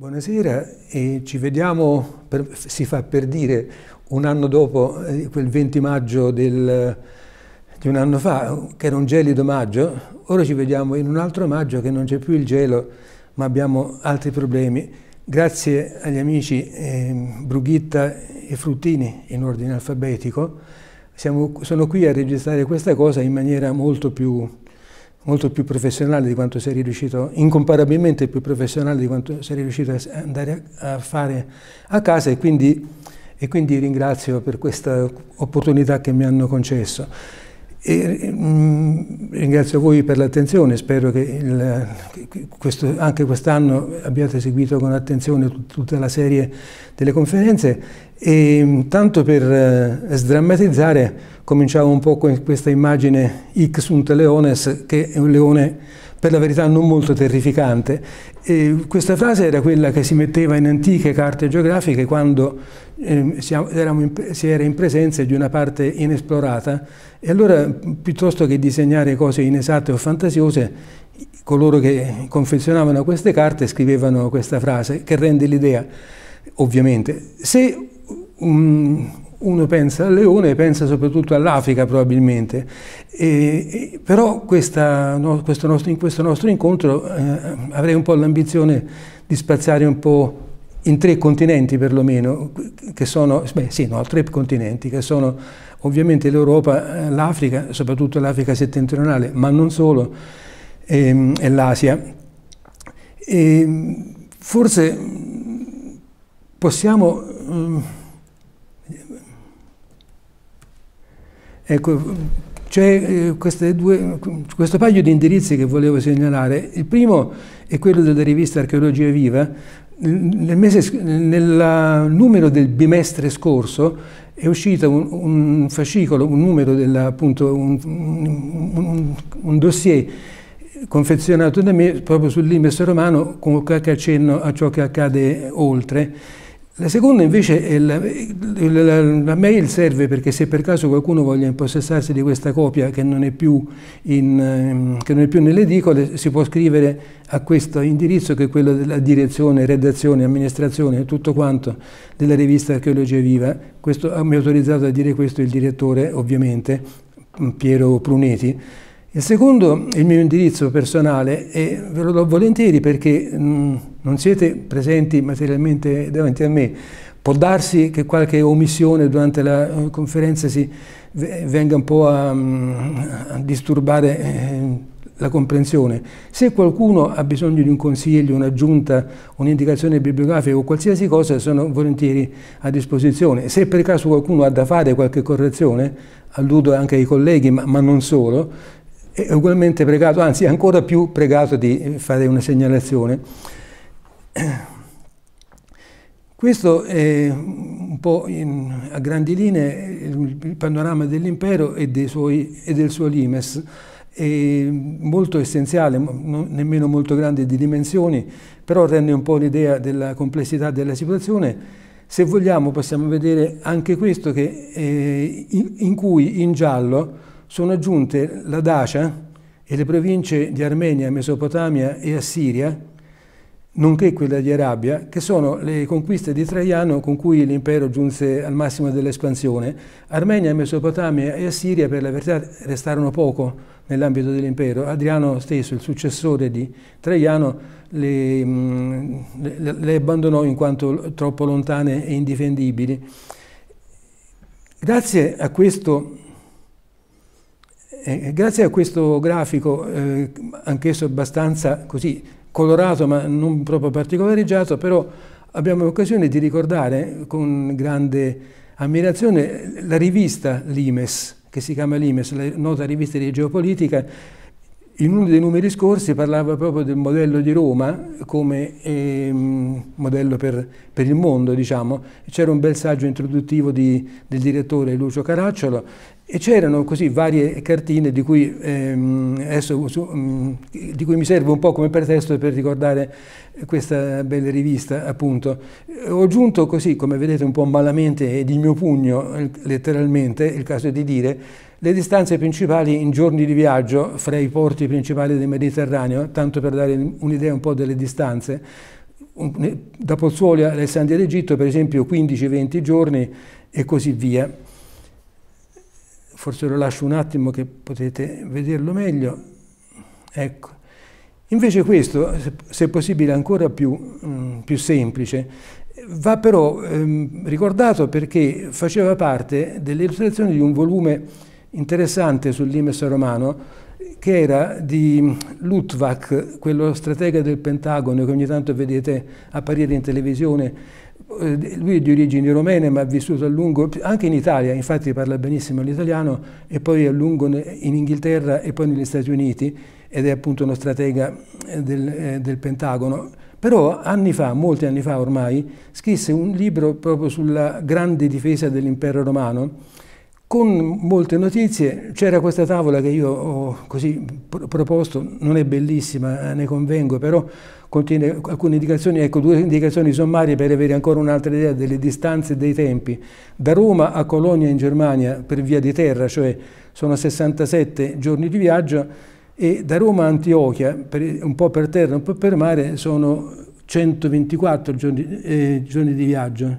Buonasera e ci vediamo, per, si fa per dire, un anno dopo eh, quel 20 maggio del, di un anno fa, che era un gelido maggio, ora ci vediamo in un altro maggio che non c'è più il gelo, ma abbiamo altri problemi. Grazie agli amici eh, Brughitta e Fruttini, in ordine alfabetico, Siamo, sono qui a registrare questa cosa in maniera molto più molto più professionale di quanto sei riuscito, incomparabilmente più professionale di quanto sei riuscito ad andare a fare a casa e quindi, e quindi ringrazio per questa opportunità che mi hanno concesso. E, mh, mm, ringrazio voi per l'attenzione, spero che, il, che questo, anche quest'anno abbiate seguito con attenzione tut, tutta la serie delle conferenze e mm, tanto per eh, sdrammatizzare cominciamo un po' con questa immagine X un leones che è un leone per la verità non molto terrificante. E questa frase era quella che si metteva in antiche carte geografiche quando Ehm, siamo, in, si era in presenza di una parte inesplorata e allora piuttosto che disegnare cose inesatte o fantasiose, coloro che confezionavano queste carte scrivevano questa frase che rende l'idea, ovviamente. Se um, uno pensa al leone, pensa soprattutto all'Africa probabilmente, e, e, però questa, no, questo nostro, in questo nostro incontro eh, avrei un po' l'ambizione di spaziare un po' in tre continenti perlomeno, che sono, beh sì, no, tre continenti, che sono ovviamente l'Europa, eh, l'Africa, soprattutto l'Africa settentrionale, ma non solo, e, ehm, e l'Asia. Ehm, forse possiamo... Mm, ecco, c'è eh, questo paio di indirizzi che volevo segnalare. Il primo è quello della rivista Archeologia Viva, nel, mese, nel numero del bimestre scorso è uscito un, un fascicolo, un numero, della, appunto, un, un, un, dossier confezionato da me proprio sull'immesso romano con qualche accenno a ciò che accade oltre. La seconda invece, è la, la, la, mail serve perché se per caso qualcuno voglia impossessarsi di questa copia che non, in, ehm, che non, è più nelle edicole, si può scrivere a questo indirizzo che è quello della direzione, redazione, amministrazione e tutto quanto della rivista Archeologia Viva. Questo, ah, mi ha autorizzato a dire questo il direttore, ovviamente, Piero Pruneti il secondo è il mio indirizzo personale e ve lo do volentieri perché mh, mm, non siete presenti materialmente davanti a me. Può darsi che qualche omissione durante la uh, conferenza si venga un po' a, mm, a disturbare eh, la comprensione. Se qualcuno ha bisogno di un consiglio, un'aggiunta, un'indicazione bibliografica o qualsiasi cosa, sono volentieri a disposizione. Se per caso qualcuno ha da fare qualche correzione, alludo anche ai colleghi, ma, ma non solo, è ugualmente pregato, anzi è ancora più pregato di fare una segnalazione. Questo è un po' in, a grandi linee il panorama dell'impero e, e, del suo limes, è molto essenziale, non, nemmeno molto grande di dimensioni, però rende un po' l'idea della complessità della situazione. Se vogliamo possiamo vedere anche questo che, eh, in, in cui in giallo sono aggiunte la Dacia e le province di Armenia, Mesopotamia e Assiria, nonché quella di Arabia, che sono le conquiste di Traiano con cui l'impero giunse al massimo dell'espansione. Armenia, Mesopotamia e Assiria per la verità restarono poco nell'ambito dell'impero. Adriano stesso, il successore di Traiano, le, mm, le, abbandonò in quanto troppo lontane e indifendibili. Grazie a questo eh, eh, grazie a questo grafico, eh, anch'esso abbastanza così colorato ma non proprio particolareggiato, però abbiamo l'occasione di ricordare con grande ammirazione la rivista Limes, che si chiama Limes, la nota rivista di geopolitica, in uno dei numeri scorsi parlava proprio del modello di Roma come ehm, modello per, per, il mondo, diciamo. C'era un bel saggio introduttivo di, del direttore Lucio Caracciolo e c'erano così varie cartine di cui, ehm, adesso, su, mh, mm, di cui mi serve un po' come pretesto per ricordare questa bella rivista, appunto. Ho aggiunto così, come vedete un po' malamente e di mio pugno, letteralmente, il caso di dire, le distanze principali in giorni di viaggio fra i porti principali del Mediterraneo, tanto per dare un'idea un po' delle distanze, da Pozzuoli a Alessandria d'Egitto, per esempio, 15-20 giorni e così via forse lo lascio un attimo che potete vederlo meglio, ecco. Invece questo, se possibile ancora più, mm, più semplice, va però ehm, ricordato perché faceva parte delle illustrazioni di un volume interessante sull'Imes romano che era di Lutvak, quello stratega del Pentagono che ogni tanto vedete apparire in televisione eh, lui è di origini romene ma ha vissuto a lungo anche in Italia, infatti parla benissimo l'italiano e poi a lungo in Inghilterra e poi negli Stati Uniti ed è appunto uno stratega eh, del, eh, del Pentagono. Però anni fa, molti anni fa ormai, scrisse un libro proprio sulla grande difesa dell'impero romano con molte notizie. C'era questa tavola che io ho così proposto, non è bellissima, eh, ne convengo, però contiene alcune indicazioni, ecco due indicazioni sommarie per avere ancora un'altra idea delle distanze e dei tempi. Da Roma a Colonia in Germania per via di terra, cioè sono 67 giorni di viaggio, e da Roma a Antiochia, per, un po' per terra, un po' per mare, sono 124 giorni, eh, giorni di viaggio.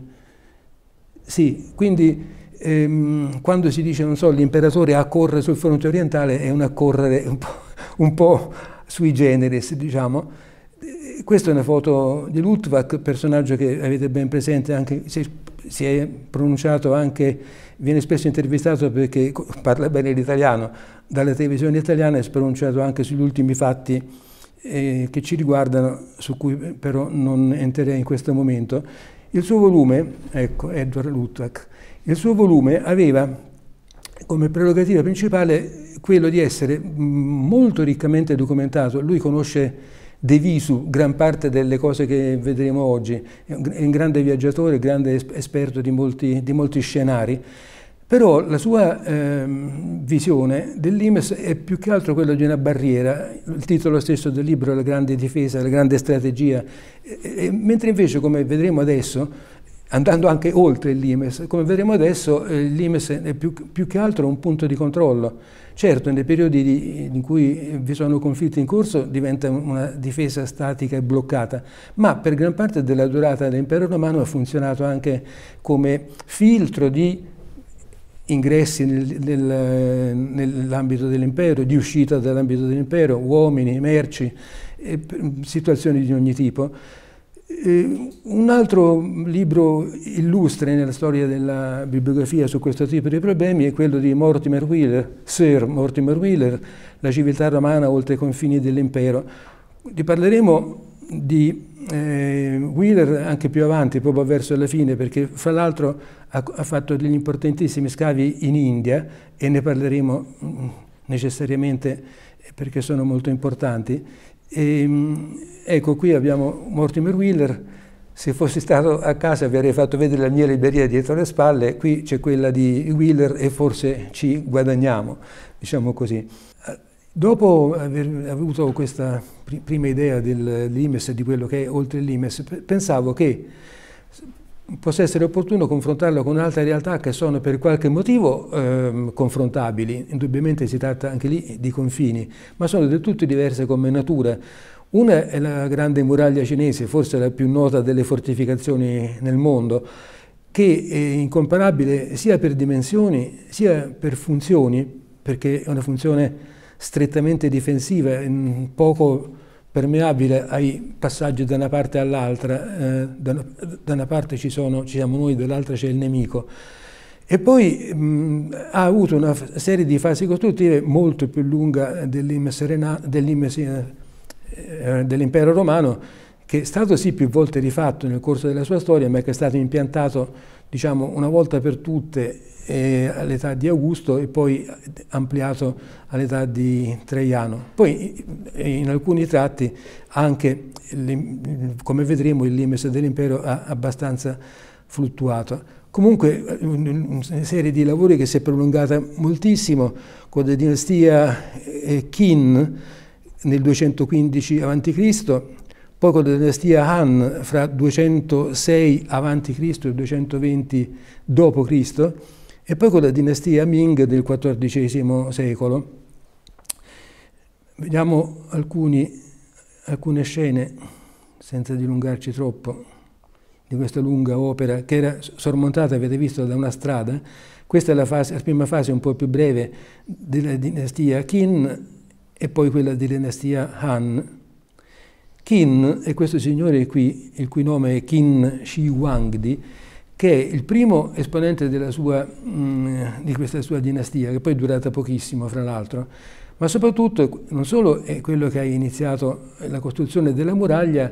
Sì, quindi ehm, quando si dice, non so, l'imperatore accorre sul fronte orientale è un accorrere un po', un po sui generis, diciamo. Eh, questa è una foto di Lutwak, personaggio che avete ben presente, anche se si è pronunciato anche, viene spesso intervistato perché parla bene l'italiano, dalla televisione italiana è pronunciato anche sugli ultimi fatti eh, che ci riguardano, su cui però non entrerei in questo momento. Il suo volume, ecco, Edward Lutwak, il suo volume aveva come prerogativa principale quello di essere mm, molto riccamente documentato. Lui conosce de visu gran parte delle cose che vedremo oggi, è un grande viaggiatore, grande esperto di molti, di molti scenari, però la sua eh, visione dell'IMES è più che altro quella di una barriera, il titolo stesso del libro La grande difesa, la grande strategia, e, e, mentre invece come vedremo adesso andando anche oltre il Limes. Come vedremo adesso, eh, il Limes è più, più, che altro un punto di controllo. Certo, nei periodi di, in cui vi sono conflitti in corso diventa una difesa statica e bloccata, ma per gran parte della durata dell'impero romano ha funzionato anche come filtro di ingressi nel, nel, nell'ambito dell'impero, di uscita dall'ambito dell'impero, uomini, merci, eh, situazioni di ogni tipo. Eh, un altro libro illustre nella storia della bibliografia su questo tipo di problemi è quello di Mortimer Wheeler, Sir Mortimer Wheeler, La civiltà romana oltre i confini dell'impero. Ti parleremo di eh, Wheeler anche più avanti, proprio verso la fine, perché fra l'altro ha, ha fatto degli importantissimi scavi in India e ne parleremo mm, necessariamente eh, perché sono molto importanti, e, ehm, ecco, qui abbiamo Mortimer Wheeler. Se fossi stato a casa vi avrei fatto vedere la mia libreria dietro le spalle, qui c'è quella di Wheeler e forse ci guadagniamo, diciamo così. Dopo aver avuto questa prima idea del limes e di quello che è oltre il l'IMES, pensavo che possa essere opportuno confrontarlo con altre realtà che sono per qualche motivo ehm, confrontabili, indubbiamente si tratta anche lì di confini, ma sono del tutto diverse come natura. Una è la grande muraglia cinese, forse la più nota delle fortificazioni nel mondo, che è incomparabile sia per dimensioni sia per funzioni, perché è una funzione strettamente difensiva, poco permeabile ai passaggi da una parte all'altra, eh, da, da, una parte ci, sono, ci siamo noi, dall'altra c'è il nemico. E poi mh, mm, ha avuto una serie di fasi costruttive molto più lunga eh, eh, dell'impero eh, dell romano, che è stato sì più volte rifatto nel corso della sua storia, ma che è stato impiantato diciamo, una volta per tutte eh, all'età di Augusto e poi ampliato all'età di Traiano. Poi eh, in alcuni tratti anche, come vedremo, il limes dell'impero ha abbastanza fluttuato. Comunque una serie di lavori che si è prolungata moltissimo con la dinastia eh, Qin nel 215 a.C., poi con la dinastia Han, fra 206 a.C. e 220 d.C., e poi con la dinastia Ming del XIV secolo. Vediamo alcuni, alcune scene, senza dilungarci troppo, di questa lunga opera che era sormontata, avete visto, da una strada. Questa è la, fase, la prima fase un po' più breve della dinastia Qin e poi quella della dinastia Han. Qin è questo signore qui, il cui nome è Qin Shi Huangdi, che è il primo esponente sua, mh, mm, di questa sua dinastia, che poi è durata pochissimo, fra l'altro, ma soprattutto non solo è quello che ha iniziato la costruzione della muraglia,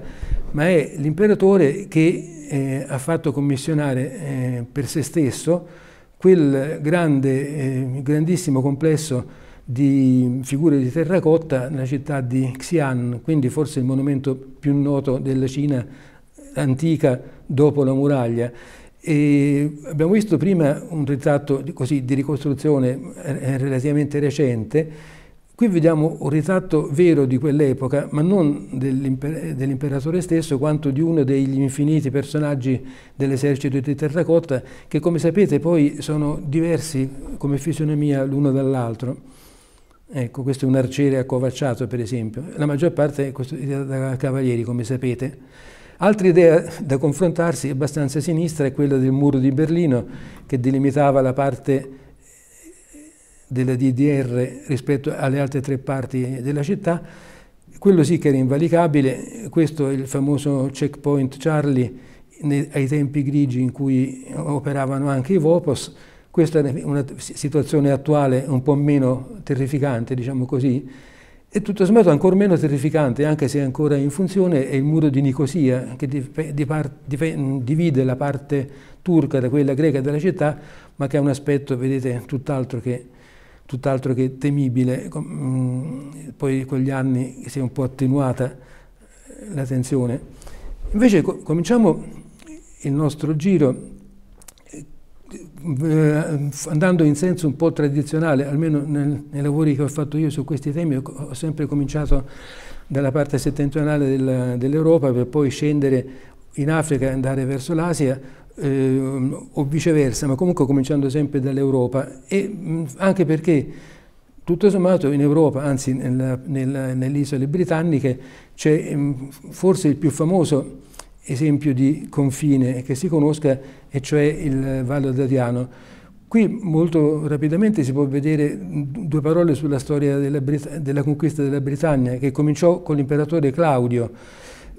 ma è l'imperatore che eh, ha fatto commissionare eh, per se stesso quel grande, eh, grandissimo complesso di figure di terracotta nella città di Xi'an, quindi forse il monumento più noto della Cina antica dopo la muraglia. E abbiamo visto prima un ritratto così, di ricostruzione eh, relativamente recente, Qui vediamo un ritratto vero di quell'epoca, ma non dell'imperatore stesso, quanto di uno degli infiniti personaggi dell'esercito di terracotta, che come sapete poi sono diversi come fisionomia l'uno dall'altro. Ecco, questo è un arciere accovacciato, per esempio. La maggior parte è da cavalieri, come sapete. Altra idea da confrontarsi, abbastanza sinistra, è quella del muro di Berlino, che delimitava la parte della DDR rispetto alle altre tre parti della città. Quello sì che era invalicabile, questo è il famoso checkpoint Charlie, ai tempi grigi in cui operavano anche i Vopos, questa è una situazione attuale un po' meno terrificante, diciamo così, e tutto sommato ancora meno terrificante, anche se ancora in funzione, è il muro di Nicosia, che divide la parte turca da quella greca della città, ma che ha un aspetto, vedete, tutt'altro che, tutt'altro che temibile. Mm, poi con gli anni si è un po' attenuata eh, la tensione. Invece cominciamo il nostro giro eh, andando in senso un po' tradizionale, almeno nel, nei lavori che ho fatto io su questi temi, ho, ho sempre cominciato dalla parte settentrionale dell'Europa per poi scendere in Africa e andare verso l'Asia eh, o viceversa, ma comunque cominciando sempre dall'Europa e mh, anche perché tutto sommato in Europa, anzi nella, nella, nelle isole britanniche, c'è forse il più famoso esempio di confine che si conosca, e cioè il Vallo Adriano. Qui molto rapidamente si può vedere due parole sulla storia della, della conquista della Britannia, che cominciò con l'imperatore Claudio,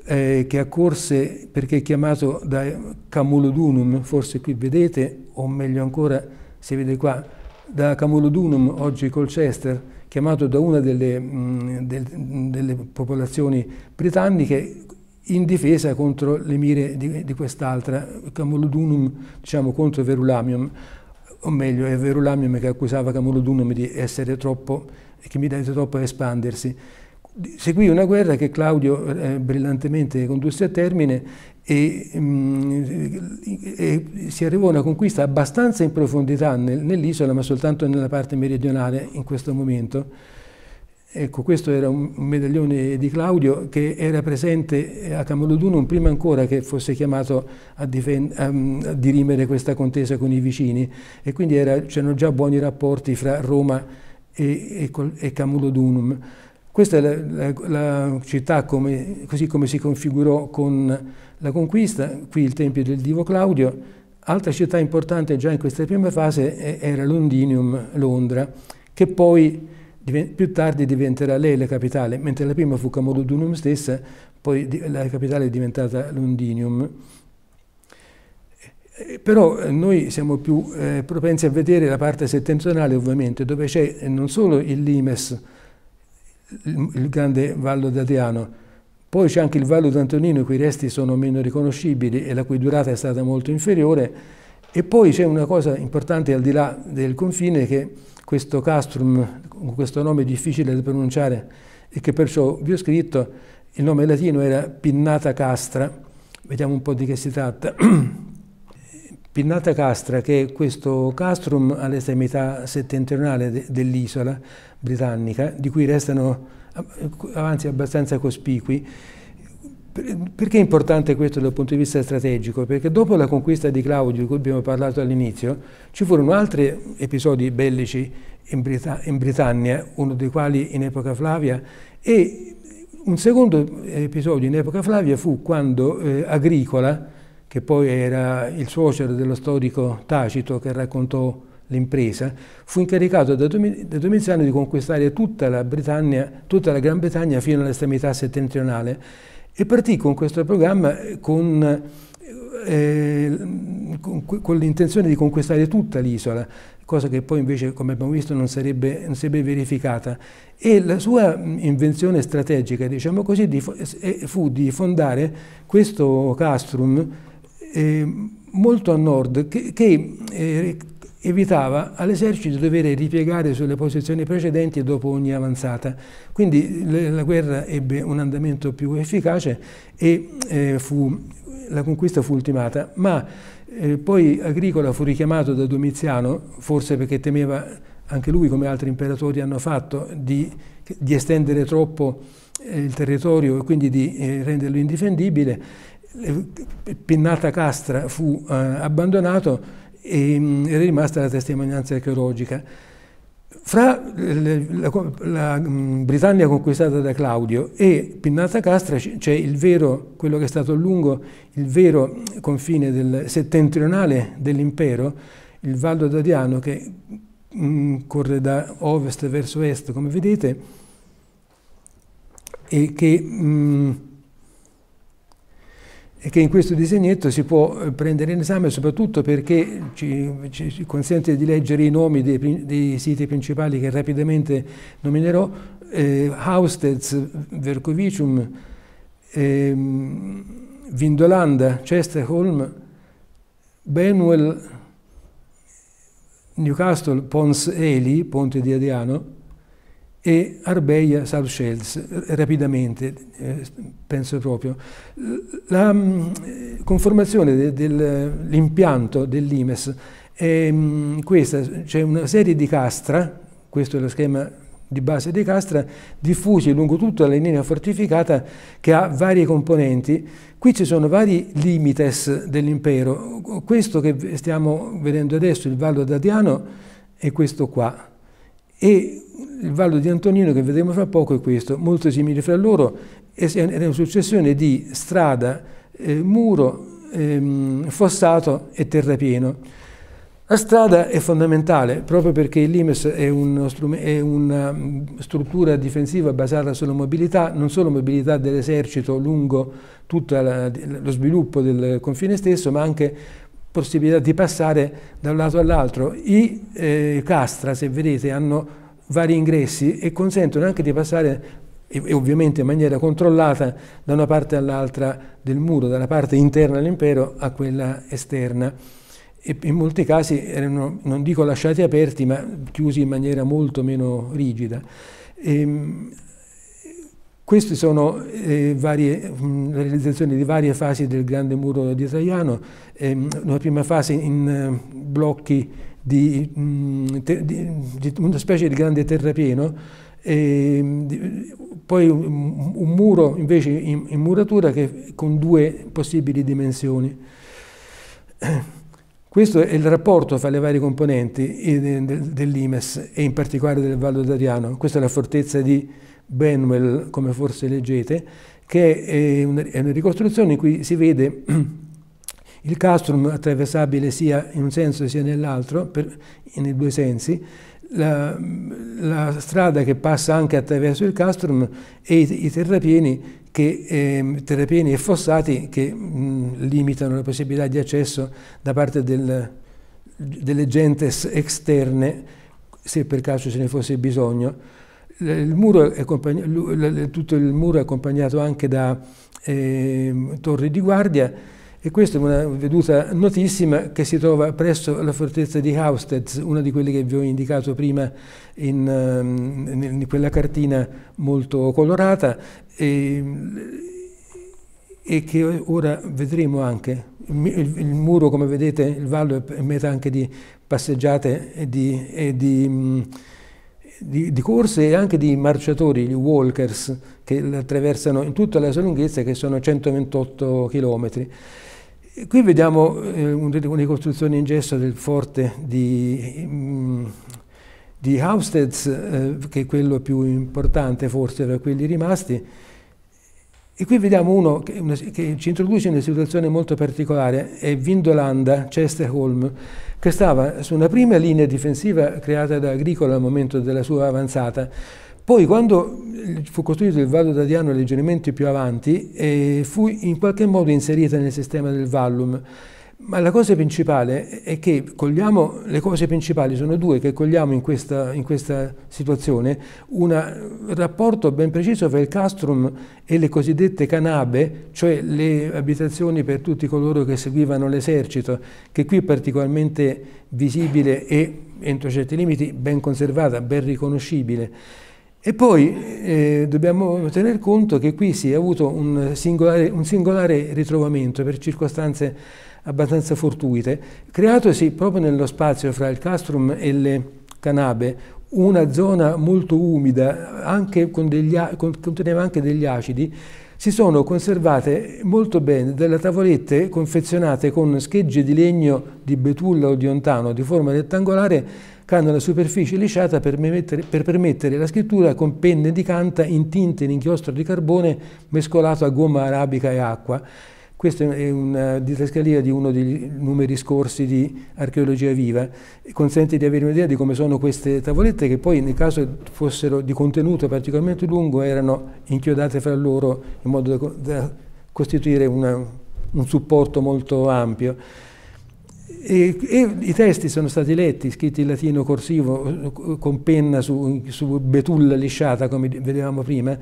eh, che accorse perché chiamato da Camulodunum, forse qui vedete, o meglio ancora si vede qua, da Camulodunum, oggi Colchester, chiamato da una delle, mh, mm, del, delle popolazioni britanniche, in difesa contro le mire di, di quest'altra, Camulodunum diciamo, contro Verulamium, o meglio è Verulamium che accusava Camulodunum di essere troppo, che mi deve troppo a espandersi. Seguì una guerra che Claudio eh, brillantemente condusse a termine e, mh, mm, e, si arrivò a una conquista abbastanza in profondità nel, nell'isola, ma soltanto nella parte meridionale in questo momento Ecco, questo era un medaglione di Claudio che era presente a Camaldunum prima ancora che fosse chiamato a, a, mm, a dirimere questa contesa con i vicini e quindi c'erano già buoni rapporti fra Roma e, e, e Camulodunum. Questa è la, la, la città come, così come si configurò con la conquista, qui il Tempio del Divo Claudio. Altra città importante già in questa prima fase eh, era Londinium, Londra, che poi più tardi diventerà lei la capitale, mentre la prima fu Camododunum stessa, poi la capitale è diventata Londinium. Eh, però eh, noi siamo più eh, propensi a vedere la parte settentrionale ovviamente, dove c'è eh, non solo il Limes, il, grande Vallo d'Adriano, poi c'è anche il Vallo d'Antonino, i cui resti sono meno riconoscibili e la cui durata è stata molto inferiore, e poi c'è una cosa importante al di là del confine che questo castrum, questo nome difficile da pronunciare e che perciò vi ho scritto, il nome latino era Pinnata Castra, vediamo un po' di che si tratta. Pinnata Castra, che è questo castrum all'estremità settentrionale de dell'isola britannica, di cui restano avanzi abbastanza cospicui, perché è importante questo dal punto di vista strategico? Perché dopo la conquista di Claudio, di cui abbiamo parlato all'inizio, ci furono altri episodi bellici in, Brita in Britannia, uno dei quali in epoca Flavia, e un secondo episodio in epoca Flavia fu quando eh, Agricola, che poi era il suocero dello storico Tacito che raccontò l'impresa, fu incaricato da, Domiziano di conquistare tutta la, tutta la Gran Bretagna fino all'estremità settentrionale e partì con questo programma eh, con, eh, eh con, con l'intenzione di conquistare tutta l'isola, cosa che poi invece, come abbiamo visto, non sarebbe, non sarebbe verificata. E la sua invenzione strategica, diciamo così, di, eh, fu di fondare questo castrum eh, molto a nord, che, che eh, evitava all'esercito di dover ripiegare sulle posizioni precedenti dopo ogni avanzata. Quindi la guerra ebbe un andamento più efficace e eh, fu, la conquista fu ultimata, ma eh, poi Agricola fu richiamato da Domiziano, forse perché temeva anche lui, come altri imperatori hanno fatto, di, di estendere troppo eh, il territorio e quindi di eh, renderlo indifendibile. Eh, Pinnata Castra fu eh, abbandonato e era mm, rimasta la testimonianza archeologica. Fra la, la, la, mm, Britannia conquistata da Claudio e Pinnata Castra c'è il vero, quello che è stato a lungo il vero confine del settentrionale dell'impero, il Valdo d'Adiano che mh, mm, corre da ovest verso est, come vedete, e che mh, e che in questo disegnetto si può eh, prendere in esame soprattutto perché ci, ci consente di leggere i nomi dei, dei, siti principali che rapidamente nominerò, eh, Hausteds, Verkovicium, eh, Vindolanda, Chesterholm, Benwell, Newcastle, Pons Eli, Ponte di Adiano, e Arbeia South rapidamente, eh, penso proprio. La mh, mm, conformazione de, dell'impianto dell'IMES è mh, mm, questa, c'è una serie di castra, questo è lo schema di base di castra, diffusi lungo tutta la linea fortificata che ha varie componenti. Qui ci sono vari limites dell'impero, questo che stiamo vedendo adesso, il Vallo d'Adiano, è questo qua e il Vallo di Antonino, che vedremo fra poco, è questo, molto simile fra loro, ed è una successione di strada, eh, muro, ehm, fossato e terrapieno. La strada è fondamentale proprio perché il Limes è, è, una mm, struttura difensiva basata sulla mobilità, non solo mobilità dell'esercito lungo tutto lo sviluppo del confine stesso, ma anche possibilità di passare da un lato all'altro. I eh, castra, se vedete, hanno vari ingressi e consentono anche di passare e, e ovviamente in maniera controllata da una parte all'altra del muro, dalla parte interna dell'impero a quella esterna. E in molti casi erano, non dico lasciati aperti, ma chiusi in maniera molto meno rigida. E, ehm, queste sono eh, varie, mm, la realizzazione di varie fasi del grande muro di Traiano, ehm, una prima fase in eh, blocchi di, mh, mm, di, di, una specie di grande terrapieno, ehm, di, poi un, un, muro invece in, in muratura che, con due possibili dimensioni. Questo è il rapporto fra le varie componenti eh, dell'Imes e in particolare del Vallo d'Ariano. Questa è la fortezza di Benwell, come forse leggete, che è una, ricostruzione in cui si vede il castrum attraversabile sia in un senso sia nell'altro, nei due sensi, la, la, strada che passa anche attraverso il castrum e i, i terrapieni, che, eh, terrapieni, e fossati che mh, limitano la possibilità di accesso da parte del, delle gentes esterne, se per caso ce ne fosse bisogno, il muro è tutto il muro è accompagnato anche da eh, torri di guardia e questa è una veduta notissima che si trova presso la fortezza di Haustez, una di quelle che vi ho indicato prima in, in, ehm, in quella cartina molto colorata e, e che ora vedremo anche. Il, il, muro, come vedete, il vallo è meta anche di passeggiate e di, e di di, di, corse e anche di marciatori, gli walkers, che attraversano in tutta la sua lunghezza, che sono 128 km. Qui vediamo eh, ricostruzione in gesso del forte di, mh, mm, di Hausteds, eh, che è quello più importante forse tra quelli rimasti, e qui vediamo uno che, una, che, ci introduce in una situazione molto particolare, è Vindolanda, Chesterholm, che stava su una prima linea difensiva creata da Agricola al momento della sua avanzata, poi quando fu costruito il Vallo d'Adiano leggermente più avanti, eh, fu in qualche modo inserita nel sistema del Vallum, ma la cosa principale è che cogliamo, le cose principali sono due che cogliamo in questa, in questa situazione, un rapporto ben preciso tra il castrum e le cosiddette canabe, cioè le abitazioni per tutti coloro che seguivano l'esercito, che qui è particolarmente visibile e, entro certi limiti, ben conservata, ben riconoscibile. E poi eh, dobbiamo tener conto che qui si è avuto un singolare, un singolare ritrovamento per circostanze abbastanza fortuite, creatosi proprio nello spazio fra il castrum e le canabe una zona molto umida, anche con degli, conteneva anche degli acidi, si sono conservate molto bene delle tavolette confezionate con schegge di legno di betulla o di ontano di forma rettangolare che hanno la superficie lisciata per permettere, per permettere la scrittura con penne di canta intinte in inchiostro di carbone mescolato a gomma arabica e acqua. Questa è una eh, didascalia di uno dei numeri scorsi di archeologia viva, consente di avere un'idea di come sono queste tavolette che poi nel caso fossero di contenuto particolarmente lungo erano inchiodate fra loro in modo da, costituire una, un supporto molto ampio. E, e I testi sono stati letti, scritti in latino corsivo, con penna su, su betulla lisciata, come vedevamo prima,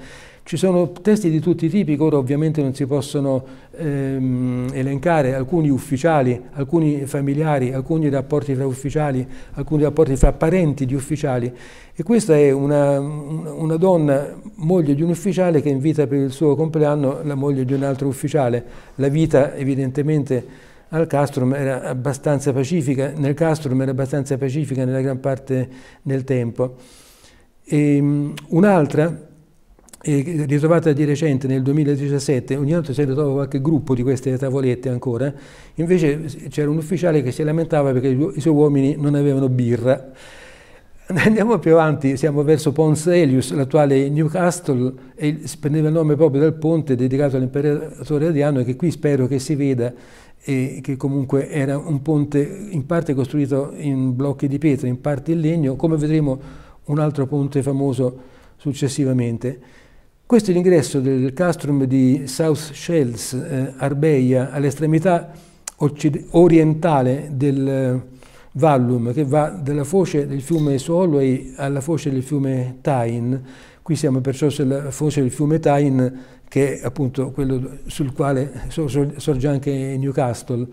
ci sono testi di tutti i tipi ora ovviamente non si possono ehm, elencare, alcuni ufficiali, alcuni familiari, alcuni rapporti fra ufficiali, alcuni rapporti fra parenti di ufficiali. E questa è una, una donna, moglie di un ufficiale, che invita per il suo compleanno la moglie di un altro ufficiale. La vita evidentemente al Castrum era abbastanza pacifica, nel Castrum era abbastanza pacifica nella gran parte del tempo. Ehm, un'altra ritrovata di recente nel 2017, ogni tanto si ritrova qualche gruppo di queste tavolette ancora, invece c'era un ufficiale che si lamentava perché i suoi uomini non avevano birra. Andiamo più avanti, siamo verso Pons Elius, l'attuale Newcastle, e prendeva il nome proprio dal ponte dedicato all'imperatore Adriano, che qui spero che si veda, e che comunque era un ponte in parte costruito in blocchi di pietra, in parte in legno, come vedremo un altro ponte famoso successivamente. Questo è l'ingresso del castrum di South Shells, eh, Arbeia, all'estremità orientale del eh, Vallum, che va dalla foce del fiume Solway alla foce del fiume Tyne. Qui siamo perciò sulla foce del fiume Tyne, che è appunto quello sul quale sorge anche Newcastle.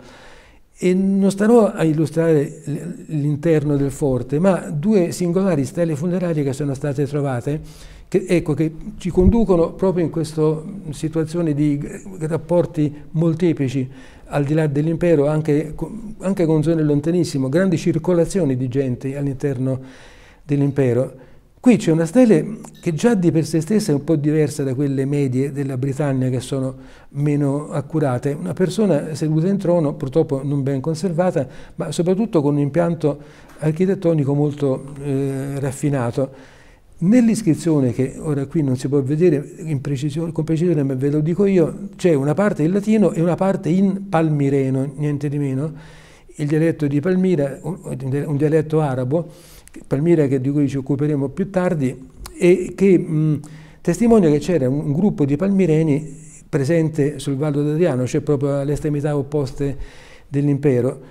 E non starò a illustrare l'interno del forte, ma due singolari stelle funerarie che sono state trovate che, ecco, che ci conducono proprio in questa situazione di rapporti molteplici, al di là dell'impero, anche, anche, con zone lontanissime, grandi circolazioni di gente all'interno dell'impero. Qui c'è una stele che già di per sé stessa è un po' diversa da quelle medie della Britannia che sono meno accurate. Una persona seduta in trono, purtroppo non ben conservata, ma soprattutto con un impianto architettonico molto eh, raffinato Nell'iscrizione, che ora qui non si può vedere precisione, con precisione, ma ve lo dico io, c'è una parte in latino e una parte in palmireno, niente di meno, il dialetto di Palmira, un dialetto arabo, Palmira di cui ci occuperemo più tardi, e che mh, testimonia che c'era un gruppo di palmireni presente sul Vallo d'Adriano, cioè proprio alle estremità opposte dell'impero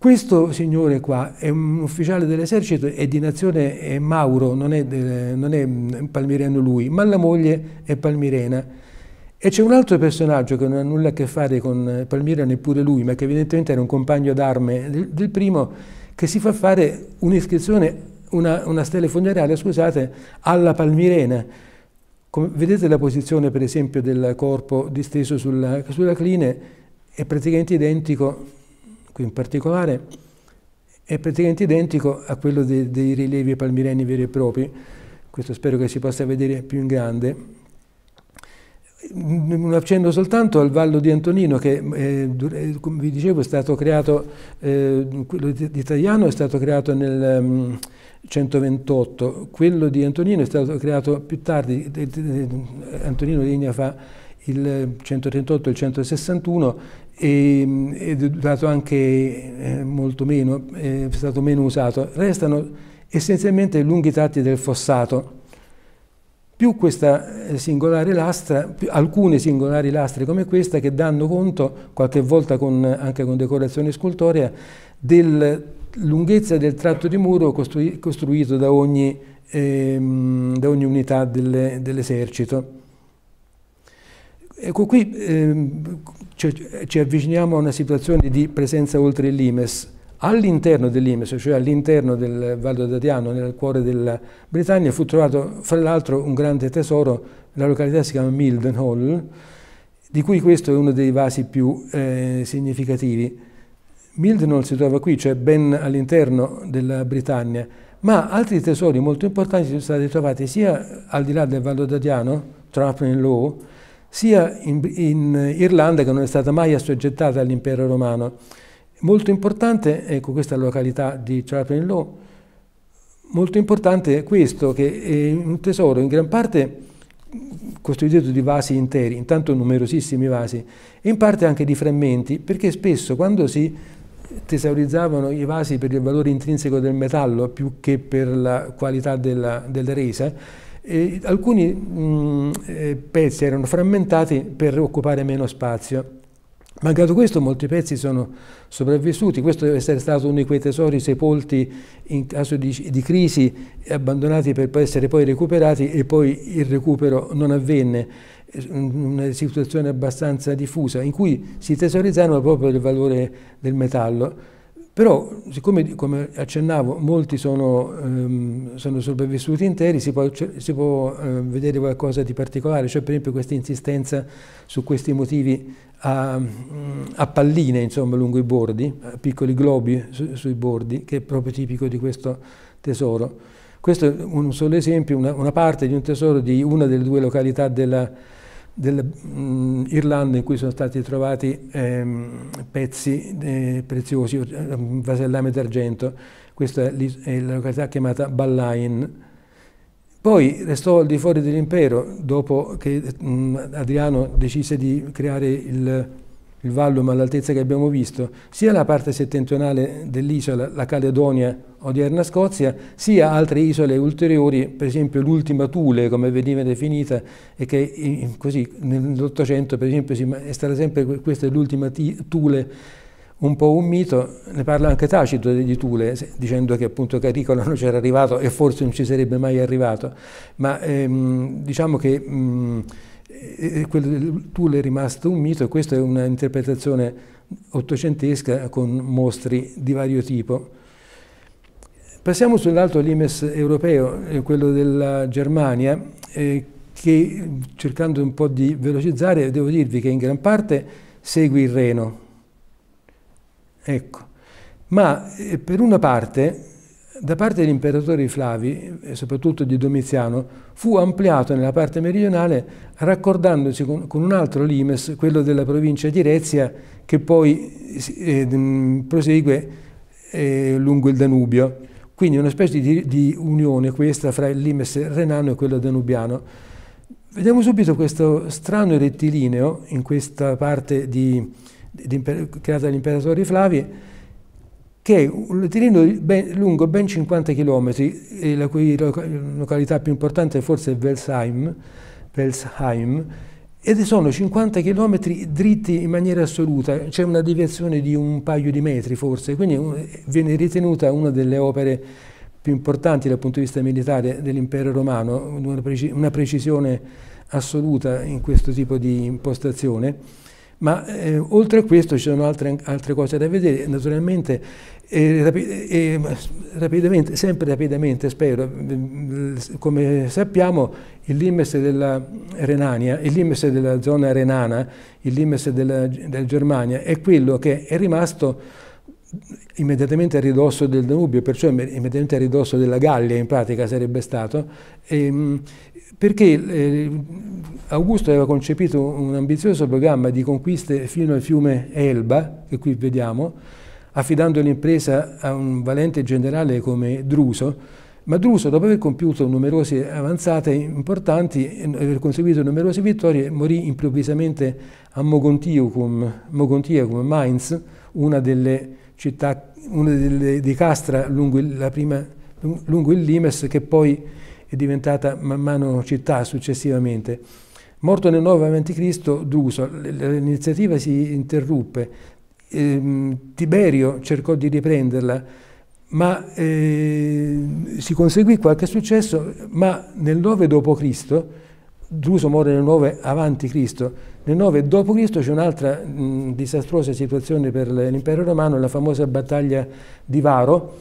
questo signore qua è un ufficiale dell'esercito, è di nazione è Mauro, non è, non è mm, palmireno lui, ma la moglie è palmirena. E c'è un altro personaggio che non ha nulla a che fare con eh, Palmira neppure lui, ma che evidentemente era un compagno d'arme del, del, primo, che si fa fare un'iscrizione, una, una, stella funeraria, scusate, alla Palmirena. Come, vedete la posizione per esempio del corpo disteso sulla, sulla cline, è praticamente identico qui in particolare, è praticamente identico a quello dei, dei rilievi palmireni veri e propri, questo spero che si possa vedere più in grande. Un mm, mm, accenno soltanto al Vallo di Antonino che, eh, eh, come vi dicevo, è stato creato, eh, quello di italiano è stato creato nel um, mm, 128, quello di Antonino è stato creato più tardi, Antonino Ligna fa il 138 e il 161 e, ehm, è durato anche eh, molto meno, eh, è stato meno usato. Restano essenzialmente lunghi tratti del fossato. Più questa eh, singolare lastra, più alcune singolari lastre come questa che danno conto, qualche volta con, anche con decorazione scultorea, della lunghezza del tratto di muro costruito da ogni, ehm, da ogni unità dell'esercito. Ecco qui ehm, cioè, ci avviciniamo a una situazione di presenza oltre il Limes. All'interno dell'Imes, cioè all'interno del Vallo d'Adiano, nel cuore della Britannia, fu trovato fra l'altro un grande tesoro, la località si chiama Mildenhall, di cui questo è uno dei vasi più eh, significativi. Mildenhall si trova qui, cioè ben all'interno della Britannia, ma altri tesori molto importanti sono stati trovati sia al di là del Vallo d'Adiano, Law, sia in, in Irlanda che non è stata mai assoggettata all'impero romano. Molto importante, ecco questa località di Chapin Law, molto importante è questo, che è un tesoro in gran parte costituito di vasi interi, intanto numerosissimi vasi, e in parte anche di frammenti, perché spesso quando si tesaurizzavano i vasi per il valore intrinseco del metallo più che per la qualità della, della resa, e alcuni mh, eh, pezzi erano frammentati per occupare meno spazio. Mancato questo, molti pezzi sono sopravvissuti. Questo deve essere stato uno di quei tesori sepolti in caso di, di crisi, abbandonati per essere poi recuperati e poi il recupero non avvenne. Eh, una situazione abbastanza diffusa in cui si tesorizzarono proprio il valore del metallo. Però, siccome come accennavo, molti sono, ehm, sono sopravvissuti interi, si può, cioè, si può eh, vedere qualcosa di particolare, cioè per esempio questa insistenza su questi motivi a, a palline, insomma, lungo i bordi, a piccoli globi su, sui bordi, che è proprio tipico di questo tesoro. Questo è un solo esempio, una, una parte di un tesoro di una delle due località della dell'Irlanda mm, in cui sono stati trovati ehm, pezzi eh, preziosi, eh, vasellame d'argento, questa è la località chiamata Ballain. Poi restò al di fuori dell'impero dopo che mh, mm, Adriano decise di creare il il Vallum all'altezza che abbiamo visto, sia la parte settentrionale dell'isola, la Caledonia odierna Scozia, sia altre isole ulteriori, per esempio l'ultima Thule, come veniva definita, e che così nell'Ottocento, per esempio, è stata sempre questa l'ultima Thule, un po' un mito, ne parla anche Tacito di Thule, dicendo che appunto Caricola non c'era arrivato e forse non ci sarebbe mai arrivato, ma ehm, diciamo che... Mh, e quel, Tulle è rimasto un mito e questa è un'interpretazione ottocentesca con mostri di vario tipo. Passiamo sull'altro limes europeo, eh, quello della Germania, eh, che cercando un po' di velocizzare, devo dirvi che in gran parte segue il Reno. Ecco. Ma eh, per una parte da parte degli imperatori Flavi, e soprattutto di Domiziano, fu ampliato nella parte meridionale raccordandosi con, con un altro limes, quello della provincia di Rezia, che poi eh, mm, prosegue eh, lungo il Danubio. Quindi una specie di, di unione questa fra il limes renano e quello danubiano. Vediamo subito questo strano rettilineo in questa parte di, di, creata dagli imperatori Flavi, che è un rettilineo ben, lungo ben 50 km, la cui località più importante forse è Velsheim, Velsheim ed sono 50 km dritti in maniera assoluta, c'è una deviazione di un paio di metri forse, quindi eh, viene ritenuta una delle opere più importanti dal punto di vista militare dell'impero romano, una, precisione assoluta in questo tipo di impostazione. Ma eh, oltre a questo ci sono altre, altre cose da vedere, naturalmente eh, rapi eh, eh rapidamente, sempre rapidamente spero, mm, mm, come sappiamo il limes della Renania, il limes della zona renana, il limes della, della Germania è quello che è rimasto immediatamente a ridosso del Danubio, perciò immediatamente a ridosso della Gallia in pratica sarebbe stato, e, mm, perché eh, Augusto aveva concepito un ambizioso programma di conquiste fino al fiume Elba, che qui vediamo, affidando l'impresa a un valente generale come Druso, ma Druso, dopo aver compiuto numerose avanzate importanti e aver conseguito numerose vittorie, morì improvvisamente a Mogontiacum, Mogontiacum Mainz, una delle città, una delle, di Castra lungo il, prima, lungo il Limes, che poi è diventata man mano città successivamente. Morto nel 9 a.C., Druso, l'iniziativa si interruppe, eh, Tiberio cercò di riprenderla, ma eh, si conseguì qualche successo, ma nel 9 d.C., Druso muore nel 9 a.C., nel 9 d.C. c'è un'altra disastrosa situazione per l'impero romano, la famosa battaglia di Varo,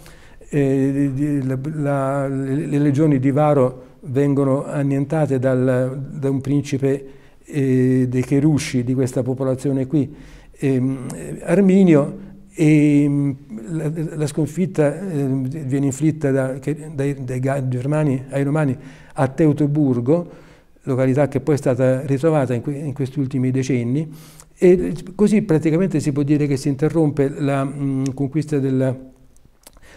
eh, la, la, le legioni di Varo vengono annientate dal, da un principe eh, dei Cherusci, di questa popolazione qui, ehm, Arminio, e mm, la, la sconfitta ehm, viene inflitta da, che, dai, dai germani ai romani a Teutoburgo, località che poi è stata ritrovata in, que in, questi ultimi decenni e così praticamente si può dire che si interrompe la mh, mm, conquista della,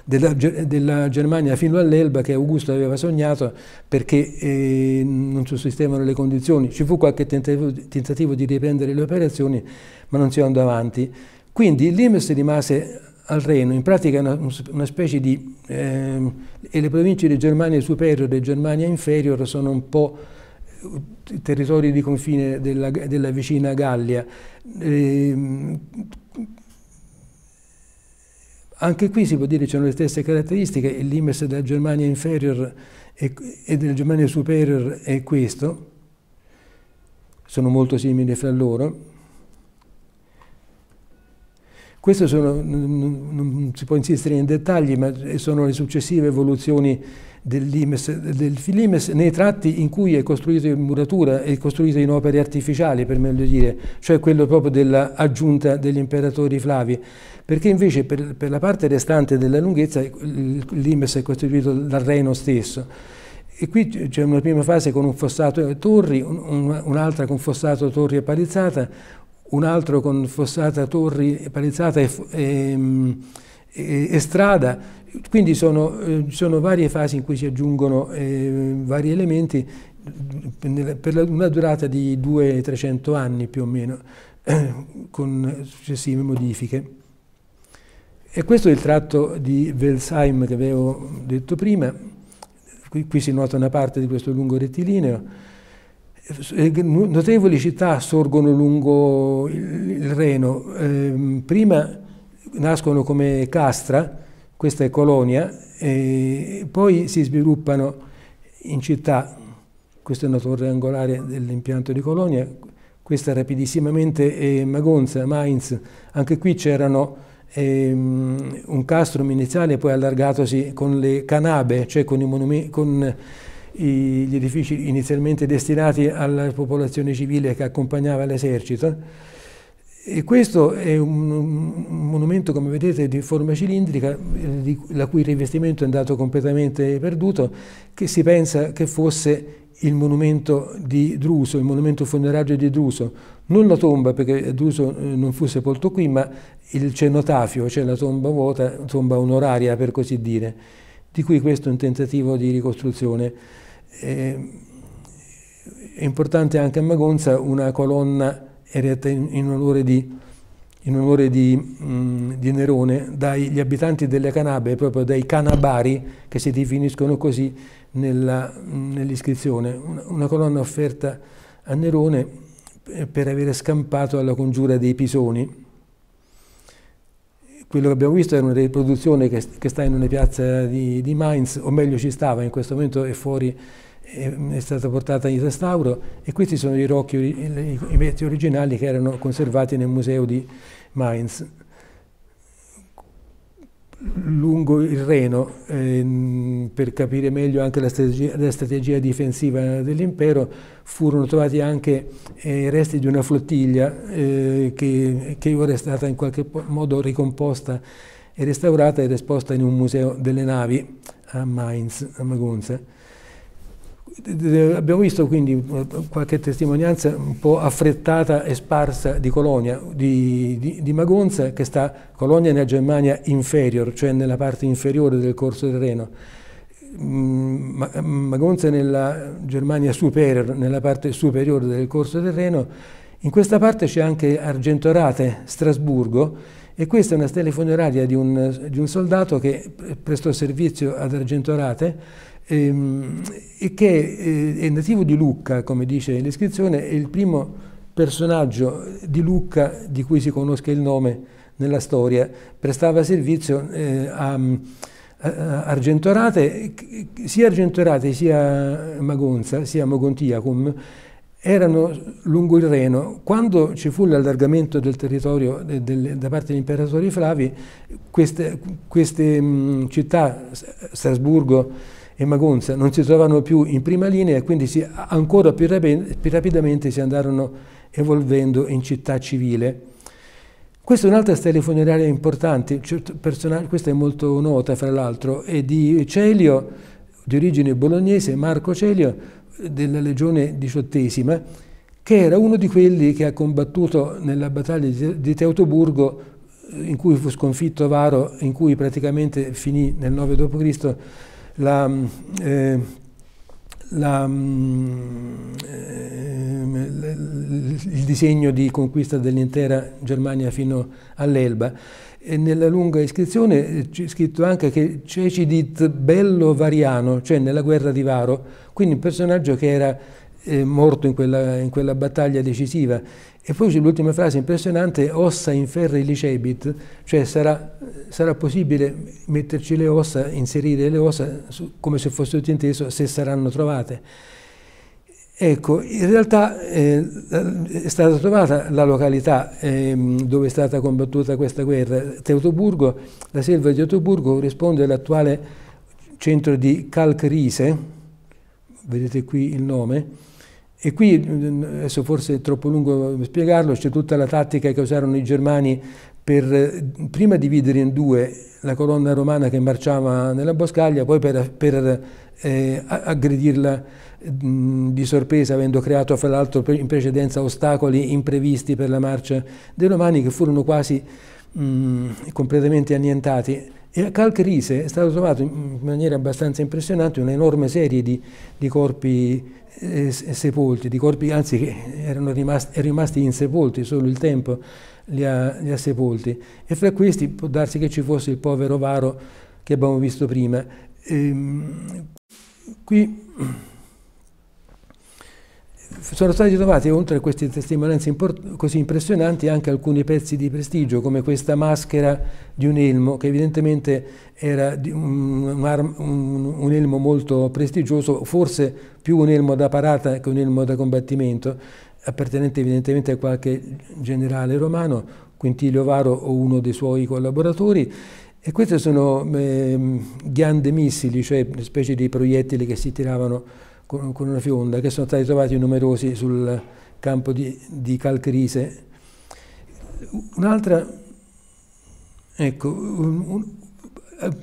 della, della Germania fino all'Elba che Augusto aveva sognato perché eh, non sussistevano le condizioni. Ci fu qualche tentativo, tentativo di riprendere le operazioni, ma non si andò avanti. Quindi l'Imes rimase al Reno, in pratica una, una specie di... Eh, e le province di Germania Superior e Germania Inferior sono un po' eh, territori di confine della, della vicina Gallia. Eh, anche qui si può dire che hanno le stesse caratteristiche, l'IMES della Germania inferior e, della Germania superior è questo, sono molto simili fra loro. Queste sono, non, non si può insistere in dettagli, ma sono le successive evoluzioni dell'Imes del Filimes nei tratti in cui è costruito in muratura è costruito in opere artificiali, per meglio dire, cioè quello proprio dell'aggiunta degli imperatori Flavi, perché invece per, per la parte restante della lunghezza il l'Imes è costituito dal Reno stesso. E qui c'è una prima fase con un fossato e torri, un'altra un, un con fossato torri e palizzata, un altro con fossata torri e palizzata e, e mm, e, strada, quindi sono, eh, sono, varie fasi in cui si aggiungono eh, vari elementi mm, per una durata di 200-300 anni più o meno, con successive modifiche. E questo è il tratto di Welsheim che avevo detto prima, qui, qui si nota una parte di questo lungo rettilineo, notevoli città sorgono lungo il Reno, eh, prima nascono come castra, questa è colonia, e poi si sviluppano in città, questa è una torre angolare dell'impianto di colonia, questa rapidissimamente è eh, Magonza, Mainz, anche qui c'erano ehm, un castrum iniziale poi allargatosi con le canabe, cioè con i monumenti, con eh, gli edifici inizialmente destinati alla popolazione civile che accompagnava l'esercito e questo è un, un monumento, come vedete, di forma cilindrica, di, la cui rivestimento è andato completamente perduto, che si pensa che fosse il monumento di Druso, il monumento funerario di Druso. Non la tomba, perché Druso eh, non fu sepolto qui, ma il cenotafio, cioè la tomba vuota, tomba onoraria per così dire, di cui questo è un tentativo di ricostruzione. Eh, è importante anche a Magonza una colonna è retta in, in onore di, in onore di, mm, di Nerone dagli abitanti delle Canabe, proprio dai Canabari, che si definiscono così mm, nell'iscrizione. Nell una, una colonna offerta a Nerone eh, per avere scampato alla congiura dei Pisoni. Quello che abbiamo visto era una riproduzione che, che sta in una piazza di, di Mainz, o meglio ci stava, in questo momento è fuori Mm, è stata portata in restauro e questi sono i rocchi, i, i originali che erano conservati nel museo di Mainz. Lungo il Reno, eh, per capire meglio anche la strategia, la strategia difensiva dell'impero, furono trovati anche i eh, resti di una flottiglia eh, che, che ora è stata in qualche modo ricomposta e restaurata ed esposta in un museo delle navi a Mainz, a Magonza. Abbiamo visto quindi eh, qualche testimonianza un po' affrettata e sparsa di Colonia, di, di, di Magonza, che sta Colonia nella Germania inferior, cioè nella parte inferiore del corso del Reno. Mm, eh, Magonza nella Germania superior, nella parte superiore del corso del Reno. In questa parte c'è anche Argentorate, Strasburgo, e questa è una stella funeraria di un, di un soldato che eh, prestò servizio ad Argentorate Ehm, e che eh, è nativo di Lucca, come dice l'iscrizione, è il primo personaggio di Lucca di cui si conosca il nome nella storia, prestava servizio eh, a, a Argentorate, sia Argentorate sia Magonza, sia Mogontiacum, erano lungo il Reno. Quando ci fu l'allargamento del territorio del, eh, del, da parte degli imperatori Flavi, queste, queste mh, mm, città, Strasburgo, e Magonza non si trovavano più in prima linea e quindi si, ancora più, rapi più, rapidamente si andarono evolvendo in città civile. Questa è un'altra stella funeraria importante, certo, questa è molto nota fra l'altro, è di Celio, di origine bolognese, Marco Celio, della legione diciottesima, che era uno di quelli che ha combattuto nella battaglia di Teutoburgo eh, in cui fu sconfitto Varo, in cui praticamente finì nel 9 d.C la, mm, eh, la, mm, eh, il disegno di conquista dell'intera Germania fino all'Elba. E nella lunga iscrizione eh, c'è scritto anche che Cecidit Bello Variano, cioè nella guerra di Varo, quindi un personaggio che era eh, morto in quella, in quella, battaglia decisiva. E poi c'è l'ultima frase impressionante, ossa in ferri licebit, cioè sarà, sarà, possibile metterci le ossa, inserire le ossa su, come se fosse tutto inteso, se saranno trovate. Ecco, in realtà eh, è stata trovata la località eh, dove è stata combattuta questa guerra, Teutoburgo, la selva di Teutoburgo corrisponde all'attuale centro di Calcrise, vedete qui il nome, e qui, adesso forse è troppo lungo spiegarlo, c'è tutta la tattica che usarono i germani per prima dividere in due la colonna romana che marciava nella boscaglia, poi per, per eh, aggredirla mh, mm, di sorpresa, avendo creato fra l'altro in precedenza ostacoli imprevisti per la marcia dei romani che furono quasi mh, mm, completamente annientati. E a Calcrise è stato trovato in maniera abbastanza impressionante un'enorme serie di, di corpi eh, sepolti, di corpi anzi che erano rimasti, rimasti insepolti, solo il tempo li ha, li ha sepolti. E fra questi può darsi che ci fosse il povero Varo che abbiamo visto prima. Ehm, qui sono stati trovati, oltre a queste testimonianze così impressionanti, anche alcuni pezzi di prestigio, come questa maschera di un elmo, che evidentemente era un, un, un elmo molto prestigioso, forse più un elmo da parata che un elmo da combattimento, appartenente evidentemente a qualche generale romano, Quintilio Varo o uno dei suoi collaboratori. E queste sono eh, ghiande missili, cioè specie di proiettili che si tiravano con, con una fionda, che sono stati trovati numerosi sul campo di, di Calcrise. Un'altra, ecco, un, un,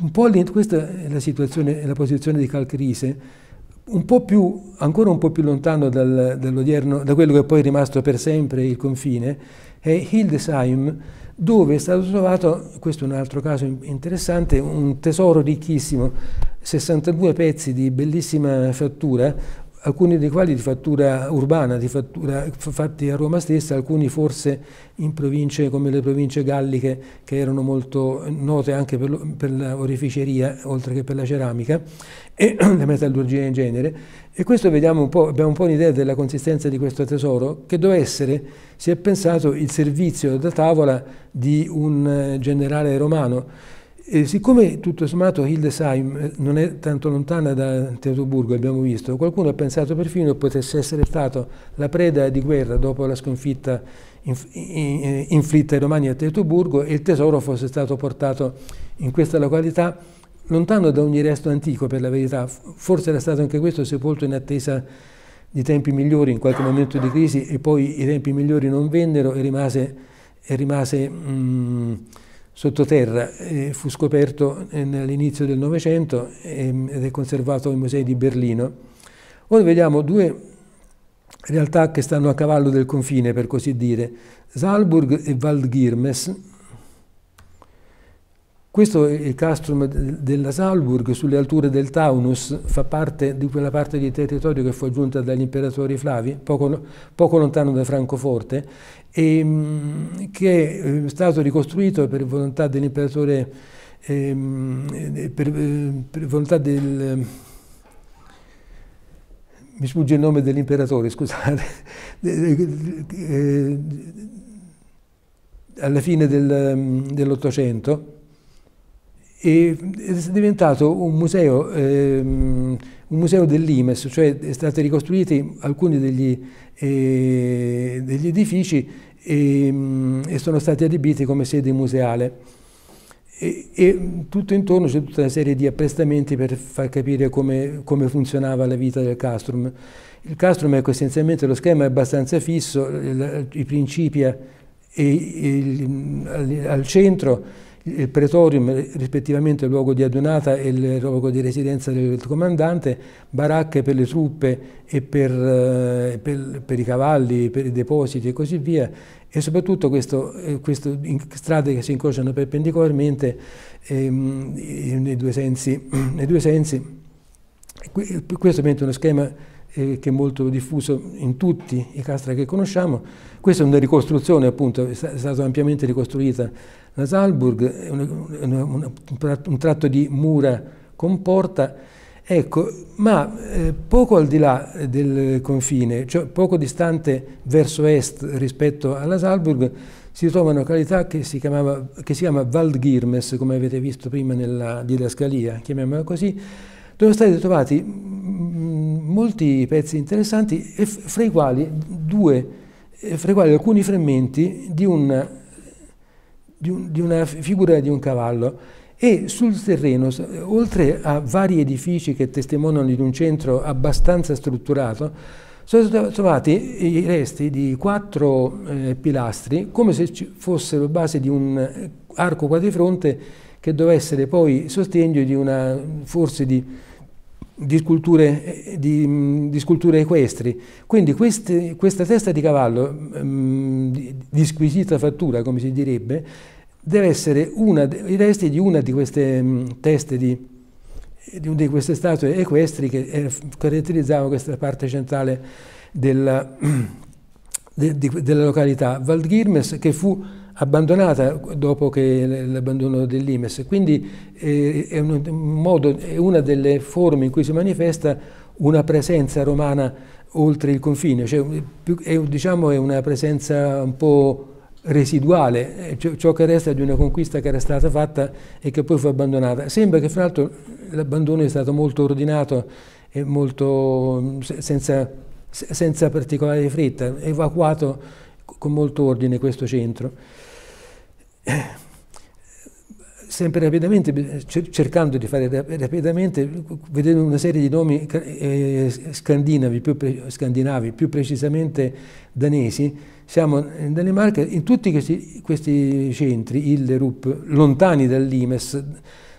un po' questa è la situazione, la posizione di Calcrise, un po' più, ancora un po' più lontano dal, da quello che poi è rimasto per sempre il confine, è Hildesheim, dove è stato trovato, questo è un altro caso interessante, un tesoro ricchissimo 62 pezzi di bellissima fattura, alcuni dei quali di fattura urbana, di fattura fatti a Roma stessa, alcuni forse in province come le province galliche che erano molto note anche per, per l'orificeria oltre che per la ceramica e la metallurgia in genere. E questo abbiamo un po' un'idea della consistenza di questo tesoro che doveva essere, si è pensato, il servizio da tavola di un eh, generale romano e siccome tutto sommato Hildesheim eh, non è tanto lontana da Teutoburgo, abbiamo visto, qualcuno ha pensato perfino potesse essere stato la preda di guerra dopo la sconfitta inf in eh, inflitta ai Romani a Teutoburgo e il tesoro fosse stato portato in questa località lontano da ogni resto antico per la verità, forse era stato anche questo sepolto in attesa di tempi migliori, in qualche momento di crisi e poi i tempi migliori non vennero e rimase... E rimase mh, mm, sottoterra, eh, fu scoperto eh, all'inizio del Novecento ehm, ed è conservato ai musei di Berlino. Ora vediamo due realtà che stanno a cavallo del confine, per così dire, Salburg e Waldgirmes, questo è il castrum della Salburg sulle alture del Taunus, fa parte di quella parte di territorio che fu aggiunta dagli imperatori Flavi, poco, poco lontano da Francoforte, e, ehm, che è stato ricostruito per volontà dell'imperatore, ehm, eh, per, per volontà del mi sfugge il nome dell'imperatore, scusate, eh, alla fine del, dell'Ottocento, e è diventato un museo, ehm, un museo dell'Imes, cioè sono stati ricostruiti alcuni degli, eh, degli edifici e, ehm, e, sono stati adibiti come sede museale. E, e tutto intorno c'è tutta una serie di apprestamenti per far capire come, come funzionava la vita del castrum. Il castrum, ecco, essenzialmente lo schema è abbastanza fisso, il, i principi e, il, al, al centro il pretorium, rispettivamente il luogo di adunata e il luogo di residenza del comandante, baracche per le truppe e per, eh, per, per i cavalli, per i depositi e così via, e soprattutto queste eh, strade che si incrociano perpendicolarmente ehm, nei due sensi. Nei due sensi. Questo è uno schema eh, che è molto diffuso in tutti i castra che conosciamo. Questa è una ricostruzione, appunto, è stata ampiamente ricostruita da Salburg, un, un, un, un tratto di mura con porta, ecco, ma eh, poco al di là eh, del confine, cioè poco distante verso est rispetto alla Salburg, si trova una località che si, chiamava, che si chiama Waldgirmes, come avete visto prima nella didascalia, chiamiamola così, dove sono stati trovati mm, mm, molti pezzi interessanti, e fra i quali due, eh, fra i quali alcuni frammenti di, un, di, un, di una figura di un cavallo e sul terreno, oltre a vari edifici che testimoniano di un centro abbastanza strutturato, sono stati trovati i resti di quattro eh, pilastri, come se fossero base di un eh, arco quadrifronte che doveva essere poi sostegno di una, forse di di sculture, di, di sculture, equestri. Quindi queste, questa testa di cavallo ehm, di, squisita fattura, come si direbbe, deve essere una, i resti di una di queste ehm, teste di, una di queste statue equestri che eh, caratterizzavano questa parte centrale della, de, della località Valdghirmes, che fu abbandonata dopo l'abbandono dell'IMES. Quindi eh, è, un modo, è una delle forme in cui si manifesta una presenza romana oltre il confine, cioè, è, diciamo, è una presenza un po' residuale, eh, ciò che resta di una conquista che era stata fatta e che poi fu abbandonata. Sembra che fra l'altro l'abbandono è stato molto ordinato e molto senza, senza particolare fretta, evacuato con molto ordine questo centro sempre rapidamente, eh, cercando di fare rapidamente, vedendo una serie di nomi eh, scandinavi più, scandinavi, più precisamente danesi, siamo in Danimarca, in tutti questi, questi centri, Illerup, lontani dall'Imes,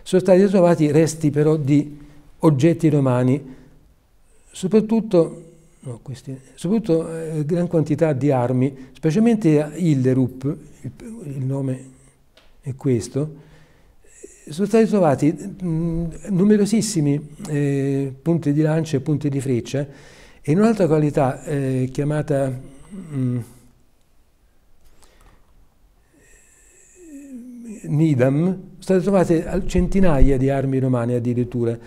sono stati trovati resti però di oggetti romani, soprattutto, no, questi, soprattutto eh, gran quantità di armi, specialmente a Illerup, il, il nome e questo, sono stati trovati mh, mm, numerosissimi eh, punti di lancia e punti di freccia e in un'altra qualità eh, chiamata mh, mm, Nidam sono state trovate centinaia di armi romane addirittura.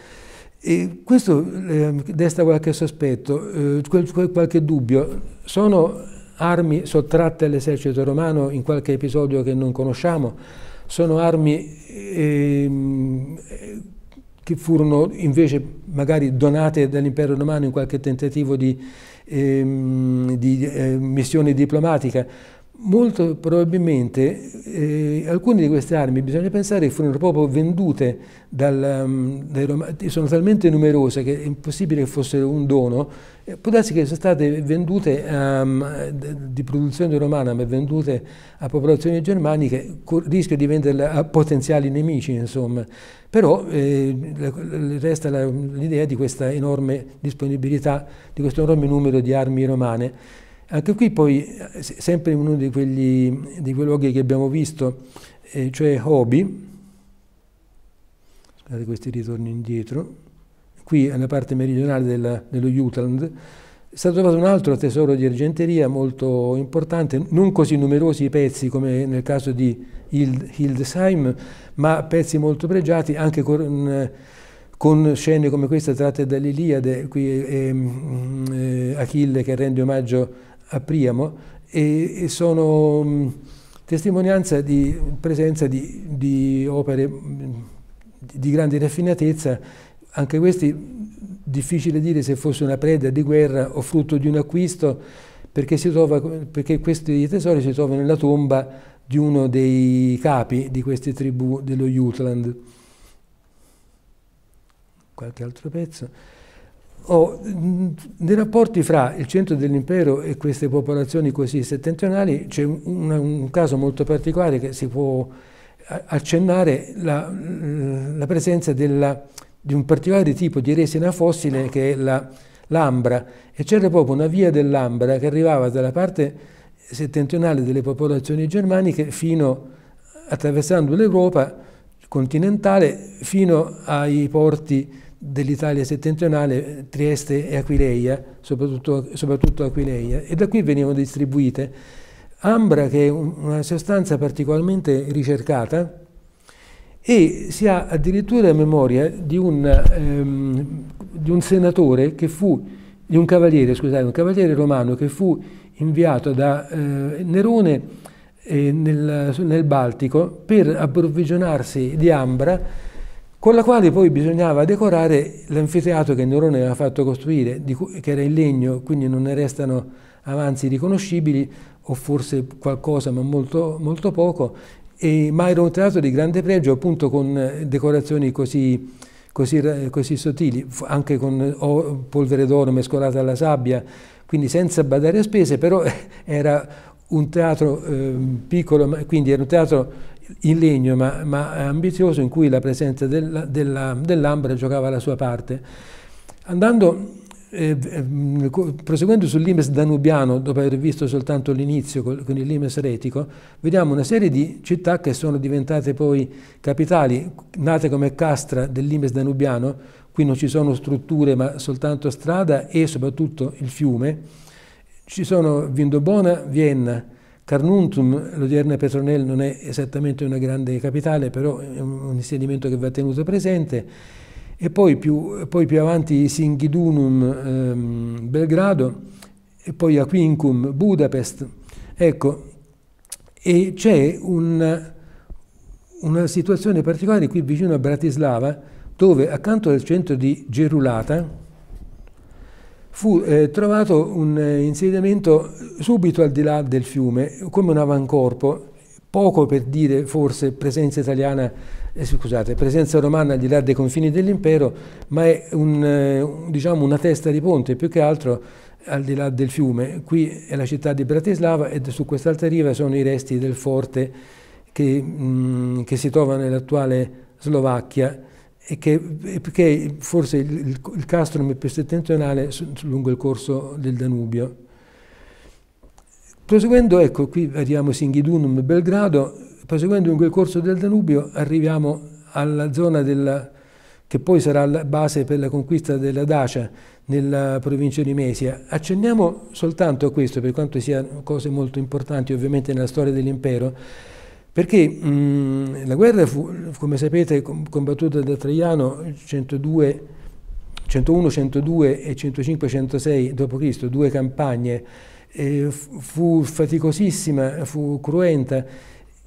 E questo eh, desta qualche sospetto, eh, qualche dubbio. Sono armi sottratte all'esercito romano in qualche episodio che non conosciamo, sono armi eh, che furono invece magari donate dall'impero romano in qualche tentativo di, eh, di eh, missione diplomatica Molto probabilmente eh, alcune di queste armi, bisogna pensare, furono proprio vendute, dal, um, dai Romani, sono talmente numerose che è impossibile che fossero un dono, eh, può darsi che sono state vendute um, di produzione romana, ma vendute a popolazioni germaniche, con il rischio di venderle a potenziali nemici, insomma. Però eh, resta l'idea di questa enorme disponibilità, di questo enorme numero di armi romane anche qui poi, eh, sempre in uno di, quegli, di quei luoghi che abbiamo visto, eh, cioè Hobi, scusate questi ritorni indietro, qui nella parte meridionale della, dello Jutland, è stato trovato un altro tesoro di argenteria molto importante, non così numerosi i pezzi come nel caso di Hildesheim, ma pezzi molto pregiati anche con, eh, con scene come questa tratte dall'Iliade, qui è, è, è Achille che rende omaggio a Priamo e, e sono mm, testimonianza di presenza di, di opere mm, di grande raffinatezza, anche questi difficile dire se fosse una preda di guerra o frutto di un acquisto, perché, trova, perché questi tesori si trovano nella tomba di uno dei capi di queste tribù dello Jutland. Qualche altro pezzo. Oh, nei rapporti fra il centro dell'impero e queste popolazioni così settentrionali c'è un, un, caso molto particolare che si può eh, accennare, la, la presenza della, di un particolare tipo di resina fossile che è l'ambra. La, e c'era proprio una via dell'ambra che arrivava dalla parte settentrionale delle popolazioni germaniche fino, attraversando l'Europa continentale, fino ai porti dell'Italia settentrionale, Trieste e Aquileia, soprattutto, soprattutto, Aquileia, e da qui venivano distribuite. Ambra, che è una sostanza particolarmente ricercata, e si ha addirittura la memoria di un, ehm, di un senatore che fu, di un cavaliere, scusate, un cavaliere romano che fu inviato da eh, Nerone eh, nel, nel Baltico per approvvigionarsi di ambra con la quale poi bisognava decorare l'anfiteatro che Nerone aveva fatto costruire, cui, che era in legno, quindi non ne restano avanzi riconoscibili, o forse qualcosa, ma molto, molto poco, e, ma era un teatro di grande pregio appunto con eh, decorazioni così, così, così sottili, anche con polvere d'oro mescolata alla sabbia, quindi senza badare a spese, però era un teatro eh, piccolo, quindi era un teatro in legno ma, ma ambizioso in cui la presenza dell'Ambra della, dell giocava la sua parte. Andando eh, eh proseguendo sul limes danubiano, dopo aver visto soltanto l'inizio con, con il limes retico, vediamo una serie di città che sono diventate poi capitali, nate come castra del limes danubiano, qui non ci sono strutture ma soltanto strada e soprattutto il fiume. Ci sono Vindobona, Vienna, Carnuntum, l'odierna Petronel, non è esattamente una grande capitale, però è un insediamento che va tenuto presente. E poi più, poi più avanti Singidunum, ehm, Belgrado, e poi Aquincum, Budapest. Ecco, e c'è un, una situazione particolare qui vicino a Bratislava, dove accanto al centro di Gerulata, fu eh, trovato un eh, insediamento subito al di là del fiume, come un avancorpo, poco per dire forse presenza italiana, eh, scusate, presenza romana al di là dei confini dell'impero, ma è un, eh, diciamo una testa di ponte più che altro al di là del fiume. Qui è la città di Bratislava e su quest'altra riva sono i resti del forte che, mh, mm, che si trova nell'attuale Slovacchia e che, perché forse il, il, il castrum è più settentrionale lungo il corso del Danubio. Proseguendo, ecco, qui arriviamo a Singhidunum, Belgrado, proseguendo lungo il corso del Danubio arriviamo alla zona della, che poi sarà la base per la conquista della Dacia nella provincia di Mesia. Accenniamo soltanto a questo, per quanto siano cose molto importanti ovviamente nella storia dell'impero, perché mh, mm, la guerra fu, come sapete, combattuta da Traiano 101, 102 e 105-106 d.C., due campagne, eh, fu faticosissima, fu cruenta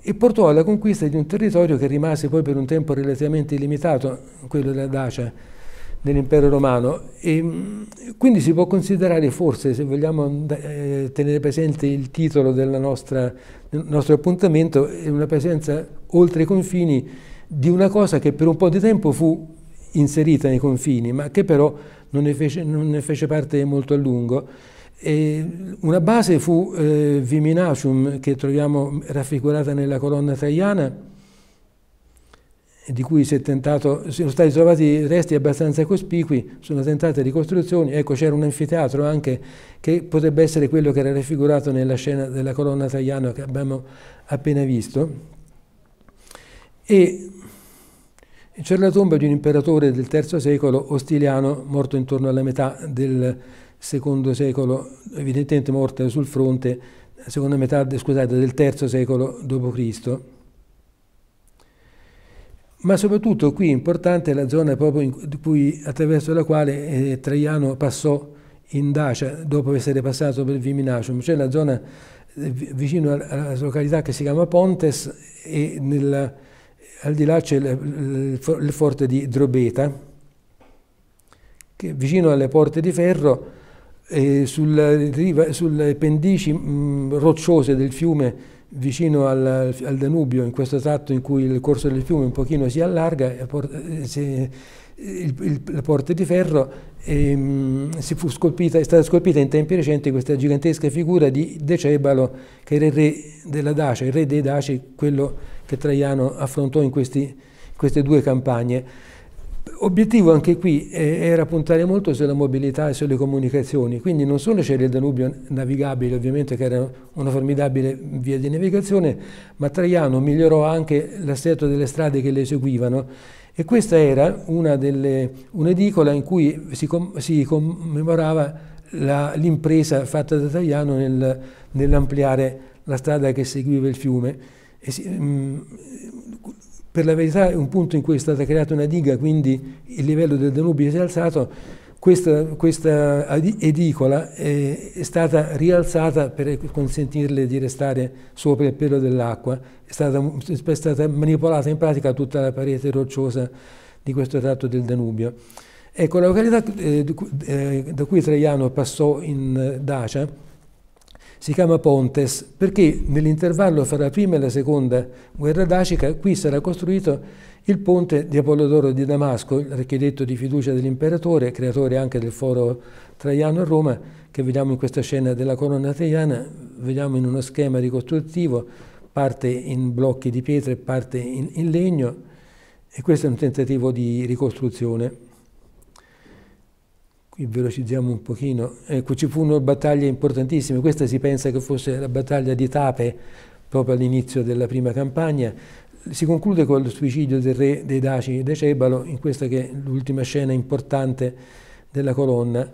e portò alla conquista di un territorio che rimase poi per un tempo relativamente limitato, quello della Dacia, dell'impero romano. E, mm, quindi si può considerare forse, se vogliamo eh, tenere presente il titolo della nostra il nostro appuntamento è una presenza oltre i confini di una cosa che per un po' di tempo fu inserita nei confini, ma che però non ne fece, non ne fece parte molto a lungo. E una base fu eh, Viminacium, che troviamo raffigurata nella colonna traiana, di cui si è tentato, sono stati trovati resti abbastanza cospicui, sono tentate ricostruzioni, ecco c'era un anfiteatro anche che potrebbe essere quello che era raffigurato nella scena della colonna Traiano che abbiamo appena visto. E c'era la tomba di un imperatore del III secolo, Ostiliano, morto intorno alla metà del II secolo, evidentemente morto sul fronte, seconda metà, scusate, del III secolo d.C ma soprattutto qui importante è la zona proprio cui, attraverso la quale eh, Traiano passò in Dacia cioè dopo essere passato per Viminacium, cioè la zona eh, vicino alla località che si chiama Pontes e nel, al di là c'è il forte di Drobeta, che vicino alle porte di ferro, eh, sulle pendici mh, mm, rocciose del fiume vicino al, al, Danubio, in questo tratto in cui il corso del fiume un pochino si allarga, eh, si, il, il, la porta di ferro, e, ehm, scolpita, è stata scolpita in tempi recenti questa gigantesca figura di Decebalo, che era il re della Dacia, il re dei Daci, quello che Traiano affrontò in questi, queste due campagne. Obiettivo anche qui eh, era puntare molto sulla mobilità e sulle comunicazioni, quindi non solo c'era il Danubio navigabile, ovviamente che era una formidabile via di navigazione, ma Traiano migliorò anche l'assetto delle strade che le seguivano e questa era un'edicola in cui si, com si commemorava l'impresa fatta da Traiano nel, nell'ampliare la strada che seguiva il fiume. E si, mh, mm, per la verità è un punto in cui è stata creata una diga, quindi il livello del Danubio si è alzato, questa, questa edicola è, eh, è, stata rialzata per consentirle di restare sopra il pelo dell'acqua, è, è stata manipolata in pratica tutta la parete rocciosa di questo tratto del Danubio. Ecco, la località eh, eh da cui Traiano passò in eh, Dacia si chiama Pontes perché nell'intervallo fra la prima e la seconda guerra dacica qui sarà costruito il ponte di Apollodoro di Damasco, l'architetto di fiducia dell'imperatore, creatore anche del foro traiano a Roma, che vediamo in questa scena della colonna traiana, vediamo in uno schema ricostruttivo, parte in blocchi di pietra e parte in, in legno, e questo è un tentativo di ricostruzione qui velocizziamo un pochino, ecco ci una battaglia importantissima, questa si pensa che fosse la battaglia di Tape proprio all'inizio della prima campagna, si conclude con lo suicidio del re dei Daci Decebalo, in questa che è l'ultima scena importante della colonna.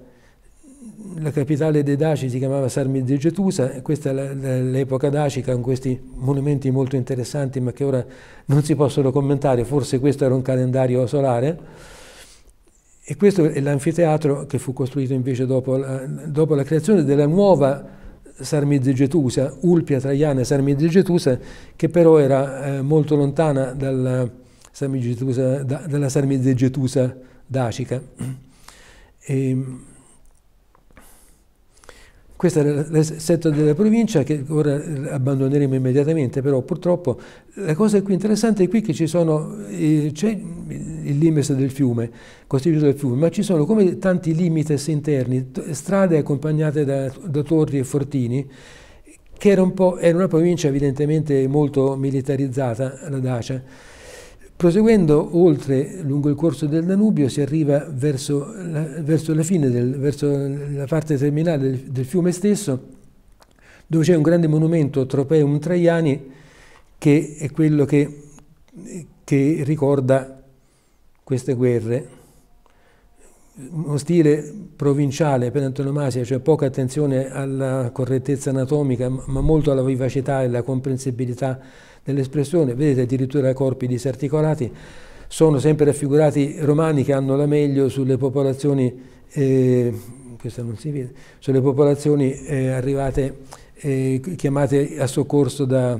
La capitale dei Daci si chiamava Sarmizegetusa, questa è l'epoca dacica con questi monumenti molto interessanti ma che ora non si possono commentare, forse questo era un calendario solare. E questo è l'anfiteatro che fu costruito invece dopo la, dopo la creazione della nuova Sarmizegetusa, Ulpia Traiana Sarmizegetusa, che però era eh, molto lontana dalla Sarmizegetusa, da, dacica. E, questo era l'assetto della provincia che ora abbandoneremo immediatamente, però purtroppo la cosa qui interessante è qui che ci sono, eh, c'è il limes del fiume, costituito dal fiume, ma ci sono come tanti limites interni, strade accompagnate da, da torri e fortini, che era, un era una provincia evidentemente molto militarizzata, la Dacia, Proseguendo oltre lungo il corso del Danubio si arriva verso la, verso la fine, del, verso la parte terminale del, del fiume stesso, dove c'è un grande monumento, Tropeum Traiani, che è quello che, che ricorda queste guerre. Uno stile provinciale per antonomasia, cioè poca attenzione alla correttezza anatomica, ma molto alla vivacità e alla comprensibilità nell'espressione, vedete addirittura corpi disarticolati, sono sempre raffigurati romani che hanno la meglio sulle popolazioni, eh, vede, sulle popolazioni eh, arrivate, eh, chiamate a soccorso da,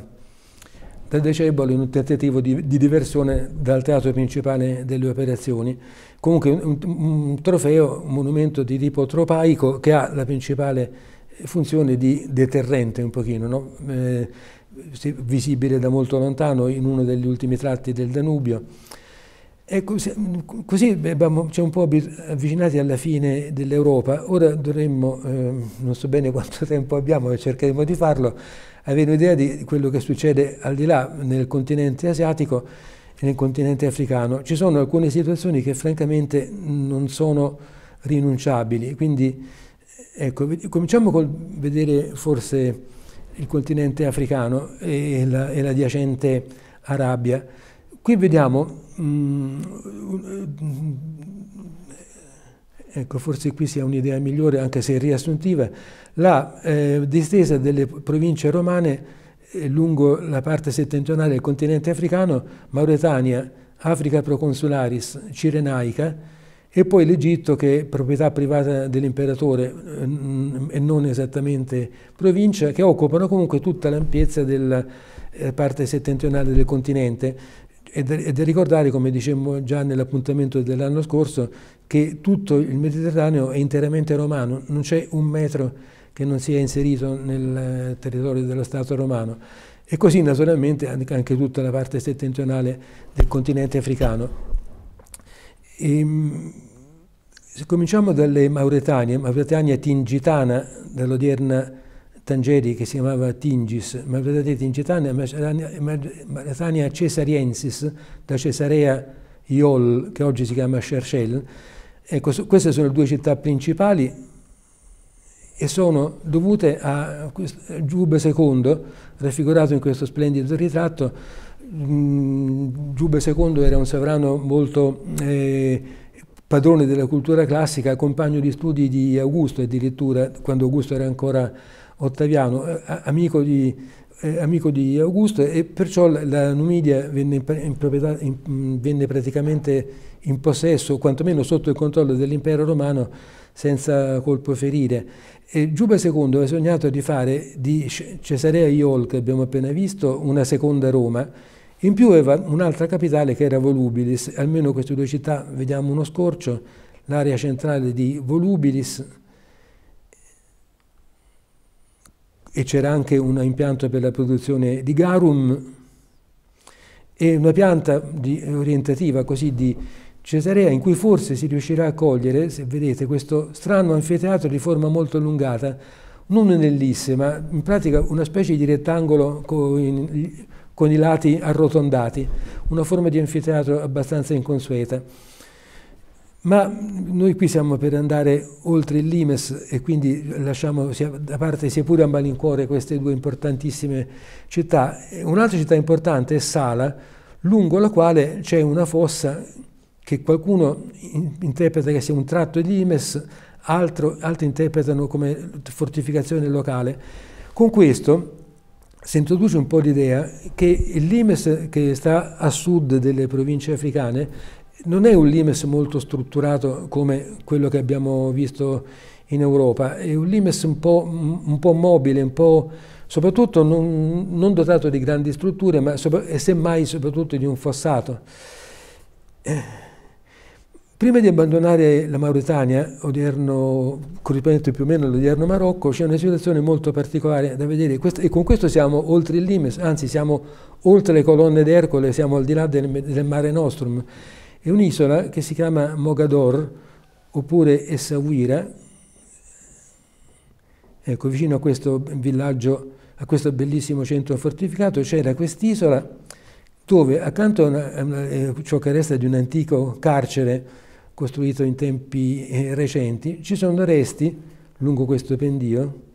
da Decebolo in un tentativo di, di, diversione dal teatro principale delle operazioni. Comunque un, un, trofeo, un monumento di tipo tropaico che ha la principale funzione di deterrente un pochino, no? eh, visibile da molto lontano in uno degli ultimi tratti del Danubio. E così, così ci siamo un po' avvicinati alla fine dell'Europa. Ora dovremmo, eh, non so bene quanto tempo abbiamo, ma cercheremo di farlo, avere un'idea di quello che succede al di là nel continente asiatico e nel continente africano. Ci sono alcune situazioni che francamente non sono rinunciabili, quindi ecco, cominciamo col vedere forse il continente africano e la, l'adiacente Arabia. Qui vediamo, mh, mm, mm, ecco forse qui sia un'idea migliore anche se riassuntiva, la eh, distesa delle province romane eh, lungo la parte settentrionale del continente africano, Mauretania, Africa Proconsularis, Cirenaica, e poi l'Egitto che è proprietà privata dell'imperatore eh, e non esattamente provincia, che occupano comunque tutta l'ampiezza della eh, parte settentrionale del continente. È da ricordare, come dicevamo già nell'appuntamento dell'anno scorso, che tutto il Mediterraneo è interamente romano, non c'è un metro che non sia inserito nel eh, territorio dello Stato romano. E così naturalmente anche tutta la parte settentrionale del continente africano. E, ehm, se cominciamo dalle Mauretanie, Mauretania tingitana, dall'odierna Tangeri che si chiamava Tingis, Mauretania tingitana, Mauretania cesariensis, da Cesarea Iol, che oggi si chiama Shershel. Ecco, queste sono le due città principali e sono dovute a Giube II, raffigurato in questo splendido ritratto, Giube II era un sovrano molto eh, padrone della cultura classica, compagno di studi di Augusto addirittura, quando Augusto era ancora ottaviano, eh, amico di, eh, amico di Augusto e perciò la Numidia venne, in proprietà, in, venne praticamente in possesso, quantomeno sotto il controllo dell'impero romano, senza colpo ferire. E Giube II aveva sognato di fare di Cesarea Iol, che abbiamo appena visto, una seconda Roma, in più aveva un'altra capitale che era Volubilis, almeno queste due città, vediamo uno scorcio, l'area centrale di Volubilis e c'era anche un impianto per la produzione di garum e una pianta di, orientativa così di Cesarea in cui forse si riuscirà a cogliere, se vedete, questo strano anfiteatro di forma molto allungata, non un'ellisse, ma in pratica una specie di rettangolo con i lati arrotondati, una forma di anfiteatro abbastanza inconsueta. Ma noi qui siamo per andare oltre il limes e quindi lasciamo da parte sia pure a malincuore queste due importantissime città. Un'altra città importante è Sala, lungo la quale c'è una fossa che qualcuno interpreta che sia un tratto di limes, altro, altri interpretano come fortificazione locale. Con questo si introduce un po' l'idea che il Limes che sta a sud delle province africane non è un Limes molto strutturato come quello che abbiamo visto in Europa, è un Limes un po', un po mobile, un po' soprattutto non, non, dotato di grandi strutture, ma sopra, e semmai soprattutto di un fossato. Eh, Prima di abbandonare la Mauritania, odierno, corrispondente più o meno all'odierno Marocco, c'è una situazione molto particolare da vedere e con questo siamo oltre il Limes, anzi siamo oltre le colonne d'Ercole, siamo al di là del, del mare Nostrum. È un'isola che si chiama Mogador oppure Essaouira, ecco, vicino a questo villaggio, a questo bellissimo centro fortificato, c'era quest'isola dove accanto a, una, a eh, ciò che resta di un antico carcere costruito in tempi eh, recenti, ci sono resti lungo questo pendio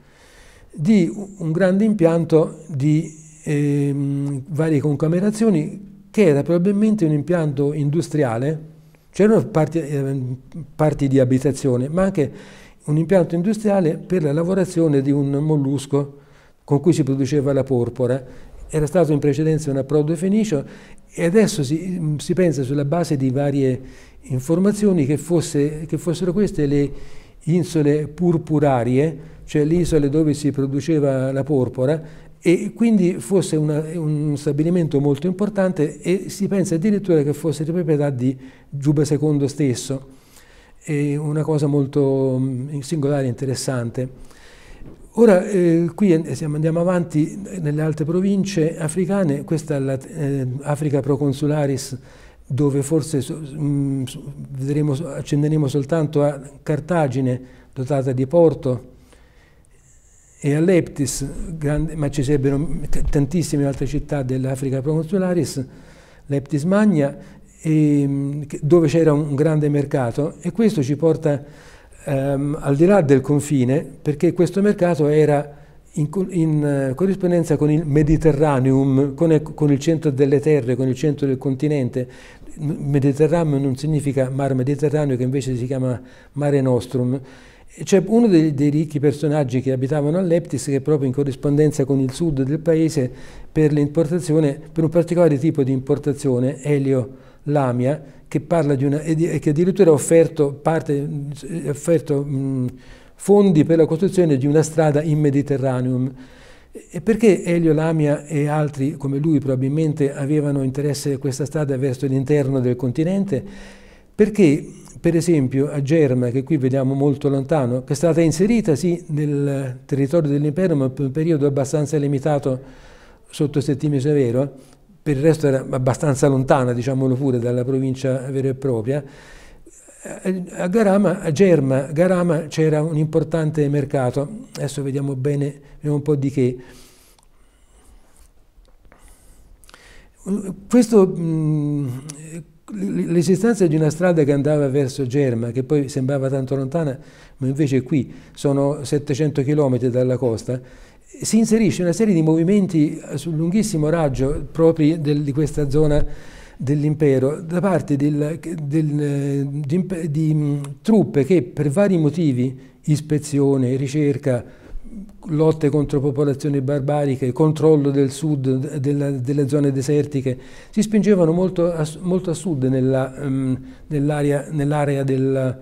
di un grande impianto di ehm, varie concamerazioni che era probabilmente un impianto industriale, c'erano parti, eh, parti di abitazione, ma anche un impianto industriale per la lavorazione di un mollusco con cui si produceva la porpora. Era stato in precedenza un approdo fenicio e adesso si, si pensa sulla base di varie informazioni che, fosse, che fossero queste le isole purpurarie, cioè le isole dove si produceva la porpora, e quindi fosse una, un stabilimento molto importante e si pensa addirittura che fosse di proprietà di Giuba II stesso. È una cosa molto mm, singolare e interessante. Ora, eh, qui andiamo avanti nelle altre province africane, questa è l'Africa eh, Proconsularis dove forse mm, vedremo, accenderemo soltanto a Cartagine, dotata di porto, e a Leptis, grande, ma ci sarebbero tantissime altre città dell'Africa Proconsularis, Leptis Magna, e, mm, dove c'era un grande mercato e questo ci porta ehm, al di là del confine perché questo mercato era in, in, eh, corrispondenza con il Mediterraneum, con, con, il centro delle terre, con il centro del continente. Mediterraneo non significa mar Mediterraneo, che invece si chiama Mare Nostrum. C'è uno dei, dei, ricchi personaggi che abitavano a Leptis che proprio in corrispondenza con il sud del paese per, l'importazione, per un particolare tipo di importazione, Elio Lamia, che, parla di una, e che addirittura ha offerto, parte, eh, offerto mh, fondi per la costruzione di una strada in Mediterraneum. E perché Elio Lamia e altri come lui probabilmente avevano interesse a questa strada verso l'interno del continente? Perché per esempio a Germa, che qui vediamo molto lontano, che è stata inserita sì nel territorio dell'impero ma per un periodo abbastanza limitato sotto Settimio Severo, per il resto era abbastanza lontana, diciamolo pure, dalla provincia vera e propria, eh, a Garama, a Germa, Garama c'era un importante mercato, adesso vediamo bene vediamo un po' di che. l'esistenza di una strada che andava verso Germa, che poi sembrava tanto lontana, ma invece qui sono 700 km dalla costa, si inserisce una serie di movimenti su lunghissimo raggio propri del, di questa zona dell'impero da parte del, del, di, di, mm, truppe che per vari motivi, ispezione, ricerca, lotte contro popolazioni barbariche, controllo del sud, della, delle zone desertiche, si spingevano molto a, molto a sud mm, nell'area um, nell nell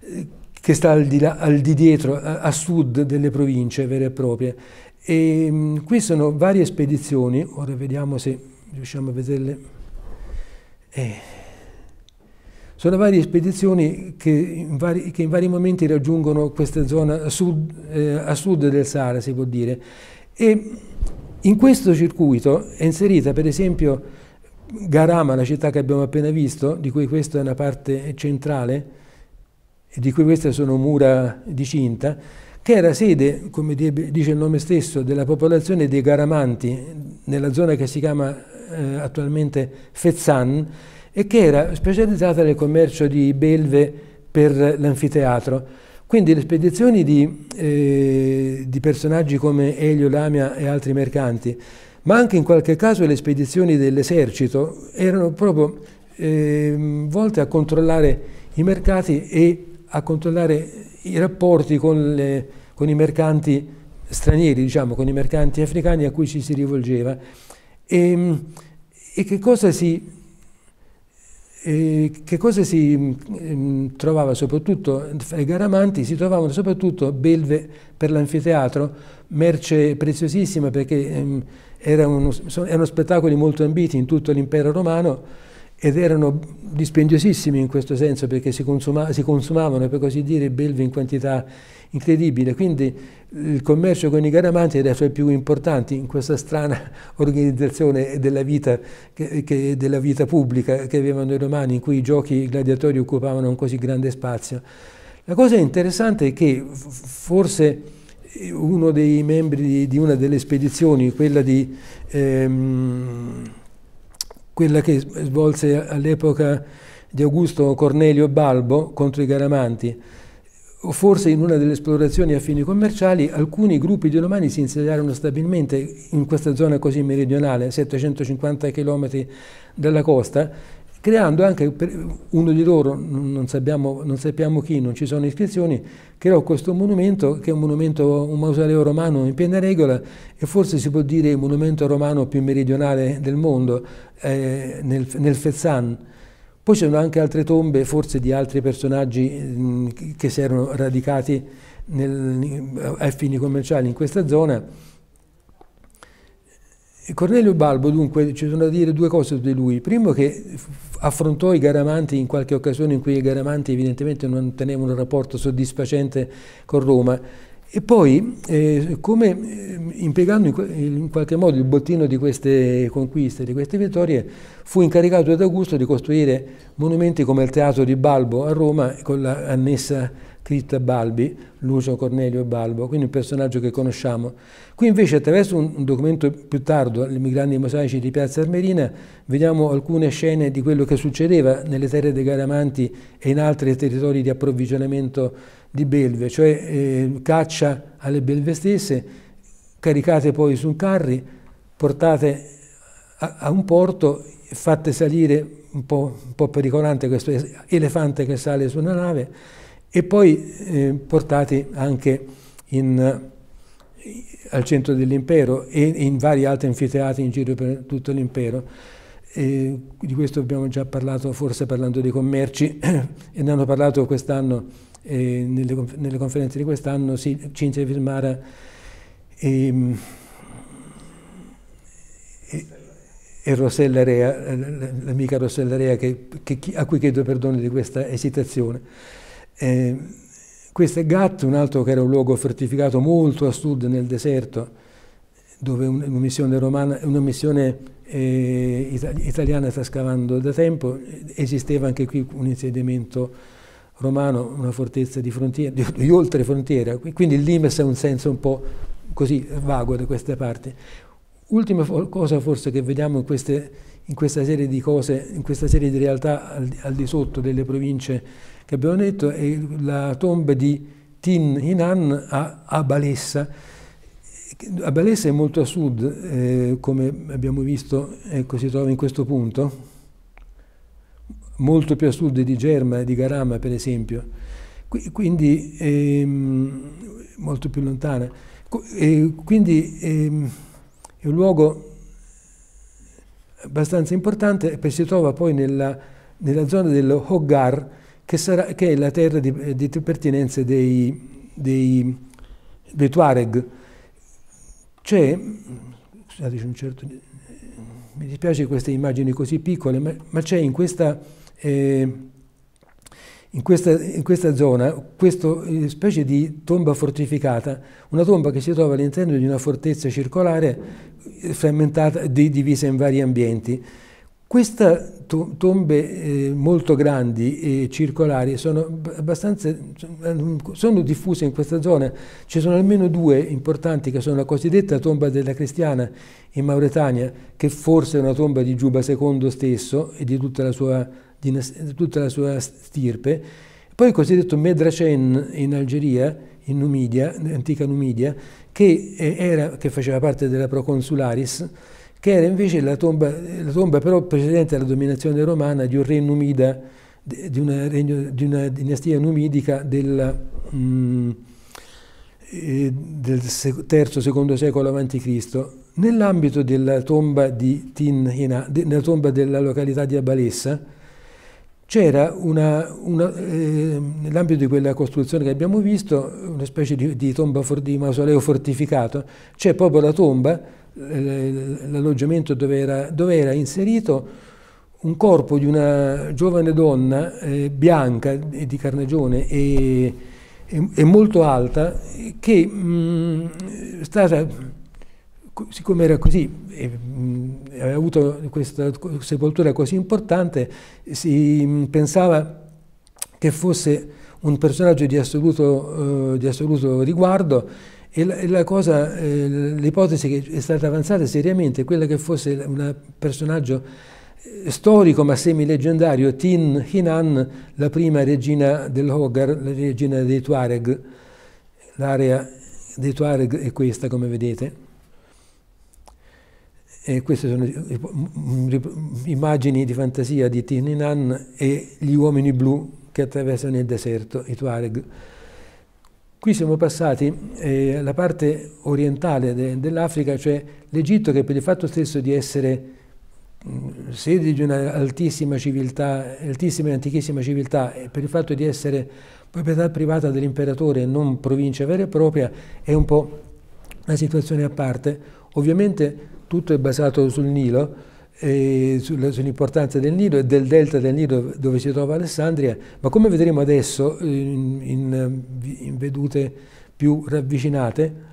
eh, che sta al di, là, al di dietro, a, a sud delle province vere e proprie. E, um, qui sono varie spedizioni, ora vediamo se riusciamo a vederle. Eh, sono varie spedizioni che in vari, che in vari, momenti raggiungono questa zona a sud, eh, a sud del Sahara, si può dire. E in questo circuito è inserita, per esempio, Garama, la città che abbiamo appena visto, di cui questa è una parte centrale, e di cui queste sono mura di cinta, che era sede, come dice il nome stesso, della popolazione dei Garamanti, nella zona che si chiama eh, attualmente Fezzan, e che era specializzata nel commercio di belve per l'anfiteatro. Quindi le spedizioni di, eh, di personaggi come Elio Lamia e altri mercanti, ma anche in qualche caso le spedizioni dell'esercito, erano proprio eh, volte a controllare i mercati e a controllare i rapporti con le con i mercanti stranieri, diciamo, con i mercanti africani a cui ci si rivolgeva. E, ehm, e che cosa si, che cosa si ehm, trovava soprattutto fra i garamanti? Si trovavano soprattutto belve per l'anfiteatro, merce preziosissima perché ehm, erano, erano, spettacoli molto ambiti in tutto l'impero romano ed erano dispendiosissimi in questo senso perché si, consuma, si consumavano, per così dire, belve in quantità incredibile. Quindi eh, il commercio con i Garamanti era tra i più importanti in questa strana organizzazione della vita, che, che, della vita pubblica che avevano i romani, in cui i giochi gladiatori occupavano un così grande spazio. La cosa interessante è che forse eh, uno dei membri di, di una delle spedizioni, quella, di, ehm, quella che svolse all'epoca di Augusto Cornelio Balbo contro i Garamanti, o forse in una delle esplorazioni a fini commerciali, alcuni gruppi di romani si insediarono stabilmente in questa zona così meridionale, 750 km dalla costa, creando anche uno di loro, non sappiamo, non sappiamo, chi, non ci sono iscrizioni, creò questo monumento che è un monumento, un mausoleo romano in piena regola e forse si può dire il monumento romano più meridionale del mondo, eh, nel, nel Fezzan poi ci sono anche altre tombe, forse di altri personaggi mm, che si erano radicati nel, eh, ai fini commerciali in questa zona. Cornelio Balbo, dunque, ci sono da dire due cose su di lui. Primo che affrontò i Garamanti in qualche occasione in cui i Garamanti evidentemente non tenevano un rapporto soddisfacente con Roma e poi, eh, come eh, impiegando in, qualche modo il bottino di queste conquiste, di queste vittorie, fu incaricato ad Augusto di costruire monumenti come il Teatro di Balbo a Roma con la scritta Balbi, Lucio Cornelio Balbo, quindi un personaggio che conosciamo. Qui invece attraverso un documento più tardo, I migranti mosaici di Piazza Armerina, vediamo alcune scene di quello che succedeva nelle terre dei Garamanti e in altri territori di approvvigionamento di belve, cioè eh, caccia alle belve stesse, caricate poi su carri, portate a, a un porto, fatte salire un po', un po' pericolante questo elefante che sale su una nave, e poi eh, portati anche in, eh, al centro dell'impero e in vari altri anfiteatri in giro per tutto l'impero. di questo abbiamo già parlato forse parlando dei commerci e ne hanno parlato quest'anno eh, nelle, nelle, conferenze di quest'anno sì, Cinzia Vilmara e, mm, e, e Rossella Rea, l'amica Rossella Rea che, che, a cui chiedo perdono di questa esitazione. Eh, questo è Gat, un altro che era un luogo fortificato molto a sud nel deserto, dove una missione, romana, una missione eh, itali italiana sta scavando da tempo, esisteva anche qui un insediamento romano, una fortezza di, frontiera, di, di oltre frontiera, quindi il Limes ha un senso un po' così vago da queste parti. Ultima fo cosa forse che vediamo in, queste, in, questa serie di cose, in questa serie di realtà al, al di sotto delle province che abbiamo detto è la tomba di Tin Hinan a Abalessa. Abalessa è molto a sud, eh, come abbiamo visto, ecco, si trova in questo punto, molto più a sud di Germa e di Garama, per esempio, Qu quindi ehm, molto più lontana. Qu eh, quindi ehm, è un luogo abbastanza importante, perché si trova poi nella, nella zona del Hogar, che, sarà, che è la terra di, di pertinenza dei, dei, dei Tuareg. C'è, scusateci un certo, mi dispiace queste immagini così piccole, ma, ma c'è in questa... Eh, in questa, in questa, zona, questa eh, specie di tomba fortificata, una tomba che si trova all'interno di una fortezza circolare eh, frammentata, di, divisa in vari ambienti. Queste tombe eh, molto grandi e circolari sono, sono diffuse in questa zona, ci sono almeno due importanti che sono la cosiddetta tomba della Cristiana in Mauretania, che forse è una tomba di Giuba II stesso e di tutta la sua, tutta la sua stirpe, poi il cosiddetto Medracen in Algeria, in Numidia, antica Numidia, che, eh, era, che faceva parte della Proconsularis, che era invece la tomba, la tomba però precedente alla dominazione romana di un re numida, di una, di una dinastia numidica del, mm, eh, del III-II secolo a.C., nell'ambito della tomba di Tin Hina, nella tomba della località di Abalessa, c'era eh, nell'ambito di quella costruzione che abbiamo visto, una specie di, di, tomba, di mausoleo fortificato, c'è proprio la tomba eh, l'alloggiamento dove era, dove era inserito un corpo di una giovane donna eh, bianca e di carnagione e, e, e, molto alta che mh, mm, stata, siccome era così, e, mh, mm, aveva avuto questa sepoltura così importante, si mh, mm, pensava che fosse un personaggio di assoluto, eh, di assoluto riguardo e cosa, eh, l'ipotesi che è stata avanzata seriamente è quella che fosse un personaggio eh, storico ma semi-leggendario, Tin Hinan, la prima regina dell'Hogar, la regina dei Tuareg. L'area dei Tuareg è questa, come vedete. E queste sono immagini di fantasia di Tin Hinan e gli uomini blu che attraversano il deserto, i Tuareg. Qui siamo passati eh, alla parte orientale de, dell'Africa, cioè l'Egitto che per il fatto stesso di essere mh, mm, sede di un'altissima civiltà, altissima e antichissima civiltà, e per il fatto di essere proprietà privata dell'imperatore e non provincia vera e propria, è un po' una situazione a parte. Ovviamente tutto è basato sul Nilo, sull'importanza del Nilo e del delta del Nilo dove si trova Alessandria, ma come vedremo adesso in, in, in vedute più ravvicinate,